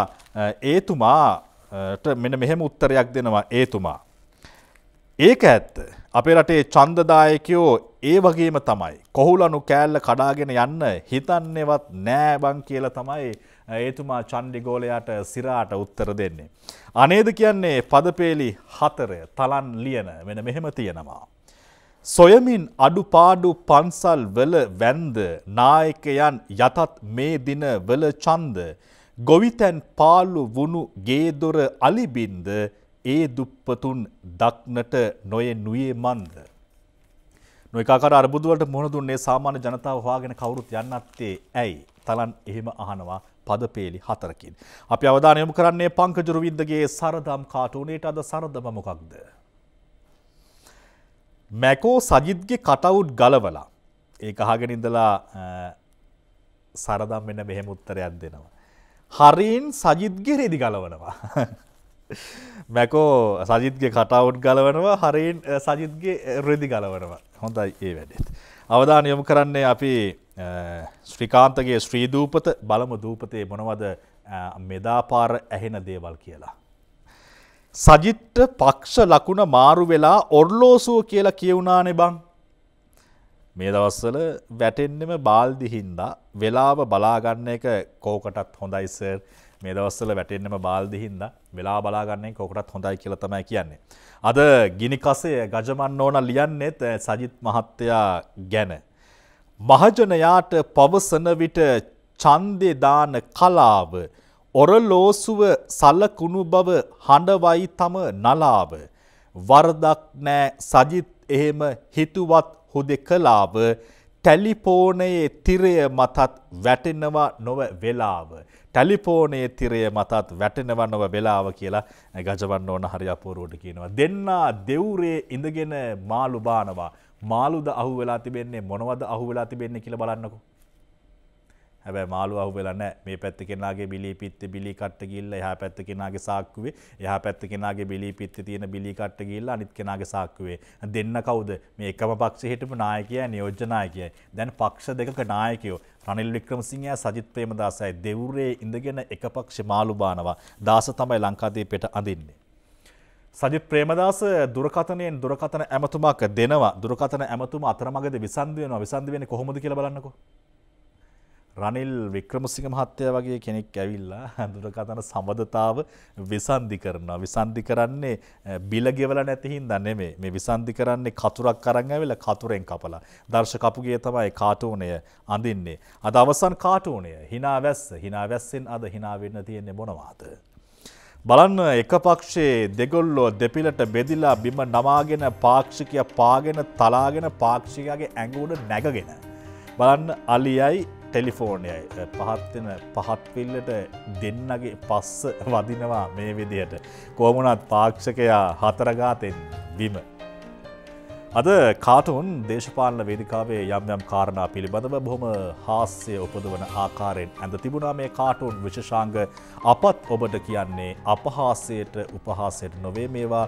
ඒතුමාට මෙන මෙහෙම උත්තරයක් දෙනවා ඒතුමා. ඒක ඇත්ත. අපේ රටේ චන්දදායකයෝ ඒ වගේම තමයි. කොහුලනු කෑල්ල කඩාගෙන යන්න හිතන්නේවත් නෑබං කියලා තමයි ඒතුමා චන්ඩිගෝලයාට සිරාට උත්තර දෙන්නේ. අනේද කියන්නේ පදපේලි හතර තලන් ලියන වෙන මෙහෙම තියෙනවා. සොයමින් අඩුපාඩු පන්සල් වල වැන්ද නායකයන් යතත් මේ දින වල චන්ද ගොවිතැන් පාලු වුණු ගේදොර අලිබින්ද ඒ දුප්පතුන් දක්නට නොය නුයේ මන්ද. නොයකාකට අරබුදුවට මොන දුන්නේ සාමාන්‍ය ජනතාව හොයාගෙන කවුරුත් යන්නත්තේ ඇයි තලන් එහෙම අහනවා පදපේලි හතරකින්. අපි අවධානය යොමු කරන්නේ පංකජුරුවින්දගේ සරදම් කාටුනේට අද සරදම මොකක්ද. මැකෝ සජිත්ගේ කටවුට් ගලවලා ඒ අහගෙන ඉඳලා සරදම් වෙන මෙහෙම උත්තරයක් දෙනවා. හරීන් සජිත්ගේ රෙදි ගලවනවා. මැකෝ සජිත්ගේ කටවුට් ගලවනවා හරින් සජිත්ගේ රෙදි ගලවනවා හොඳයි ඒ වැඩෙත්. අවධාන යොමු කරන්නේ අපි ශ්‍රිකාන්තගේ ශ්‍රීදූපත බලමු දූපතේ මොනවද මෙදාපාර ඇහෙන දේවල් කියලා. සජිත්ට පක්ෂ ලකුණ මාරු වෙලා ඔර්ලෝසුව කියලා කියවුණානෙ බං. මේ දවස්සල වැටෙන්නෙම බාල්දිහින්දා වෙලාව බලාගන්න එක කෝකටත් හොඳයිසර්. මේ දවස්සල වැටෙන්න්නම බාල්දිහින්ද වෙලා බලාගන්නේ කොකටත් හොඳයි කියල තමයි කියන්නේ. අද ගිනිකසේ ගජමන්න ඕන ලියන්නෙත් සජිත් මහත්තයා ගැන. මහජනයාට පවසන විට චන්දෙදාන කලාව ඔරලෝසුව සලකුණු බව හඬවයි තම නලාව. වරදක් නෑ සජිත් එහෙම හිතුවත් හුදෙ කලාව ටැලිපෝනයේ තිරය මතත් වැටෙනවා නොව වෙලාව. ටැලිපෝනේ තිරය මතත් වැටෙනවන්නව වෙලාව කියලා ගජවන්න ඕන හරි අපූරුවට කියනවා. දෙන්නා දෙව්රේ ඉඳගෙන මාළු බානවා. මාළුද අහු වෙලා තිබෙන්නේ මොනවද අහු වෙලා තිබෙන්නේ කියලා බලන්නකෝ. හැබැ මාළු අහු වෙලන්න මේ පැත්ත කෙනගේ බිලි පිත්ත බිලි කට්ට ගිල්ල එහ පැත්ත කෙනගේ සාක්කුවේ එහ පැත්ත කෙනගේ බිලි පිත්ත තියෙන බිලි කට්ට ගිල්ල අනිත් කෙනගේ සාක්කුවේ දෙන්න කවුද මේ එකම පක්ෂ හිටපු නායකය නියෝජනාය කියයි දැන් පක්ෂ දෙකක නායකයෝ රනිල් වික්‍රමසිංහය සජිත් ප්‍රේමදාසයි දෙවුරේ ඉඳගෙන එක පක්ෂ මාළු බානවා දාස තමයි ලංකාදීපයට අඳින්නේ. සජිත් ප්‍රේමදාස දුරකථනයෙන් දුරකථන ඇමතුමක් දෙනවා දුරකථන ඇමතුම අතරමඟද විසන්දි වෙනවා විසන්දි වෙන්නේ කොහොමද කියලා බලන්නකෝ. රනිල් වික්‍රමසිංහ මහත්තයා වගේ කෙනෙක් ඇවිල්ලා දුරකථන සම්බන්ධතාව විසන්දි කරනවා. විසන්දි කරන්නේ බිල ගෙවලා නැති හින්දා නෙමෙයි. මේ විසන්දි කරන්නේ කතුරක් අරන් ඇවිල්ලා කතුරෙන් කපලා. දර්ශක අපුගේ තමයි කාටුනය අඳින්නේ. අද අවසන් කාටුනය hina වැස්ස. hina වැස්සෙන් අද hina වෙන්න තියෙන්නේ මොනවාද? බලන්න එක පක්ෂයේ දෙගොල්ලෝ දෙපිලට බෙදිලා බිම නමාගෙන පාක්ෂිකය පාගෙන තලාගෙන පාක්ෂිකයාගේ ඇඟුඩ නැගගෙන. බලන්න අලියයි ටෙලිෆෝනයයි පහත්වෙන පහත්විල්ලට දෙන්නගේ පස්ස වදිනවා මේ විදියට. කෝමනත් පාක්ෂකයා හතරගාතෙන් විම. අද කාටුන් දේශපාලන වේදිකාවේ යම් යම් කාරණා පිළිබඳව බොහොම හාස්‍ය උපදවන ආකාරයෙන් ඇඳ තිබුණා මේ කාටුන් විශෂාංග අපත් ඔබට කියන්නේ අපහාසයට උපහාසයට නොවේ මේවා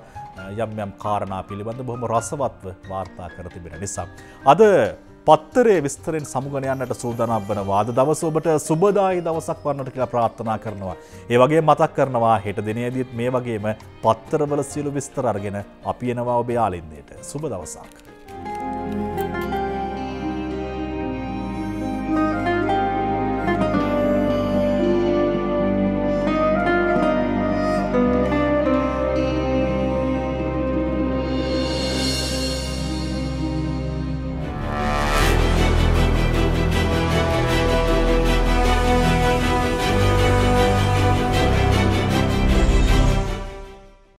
යම් යම් කාරණා පිළිබඳ බොහොම රසවත්ව වාර්තා කර තිබෙන නිසා. අද පත්තරේ විස්තරෙන් සමුගණයන්නට සූදනක් වනවා අද දවස ඔබට සුබදායි දවසක් වන්නට කියලා ප්‍රාර්ථනා කරනවා. ඒ වගේ මතක් කරනවා හෙට දිනේදීත් මේ වගේම පත්තරවල සියලු විස්තර අරගෙන අපි එනවා ඔබේ ආලින්දයට. සුබ දවසක්. thank you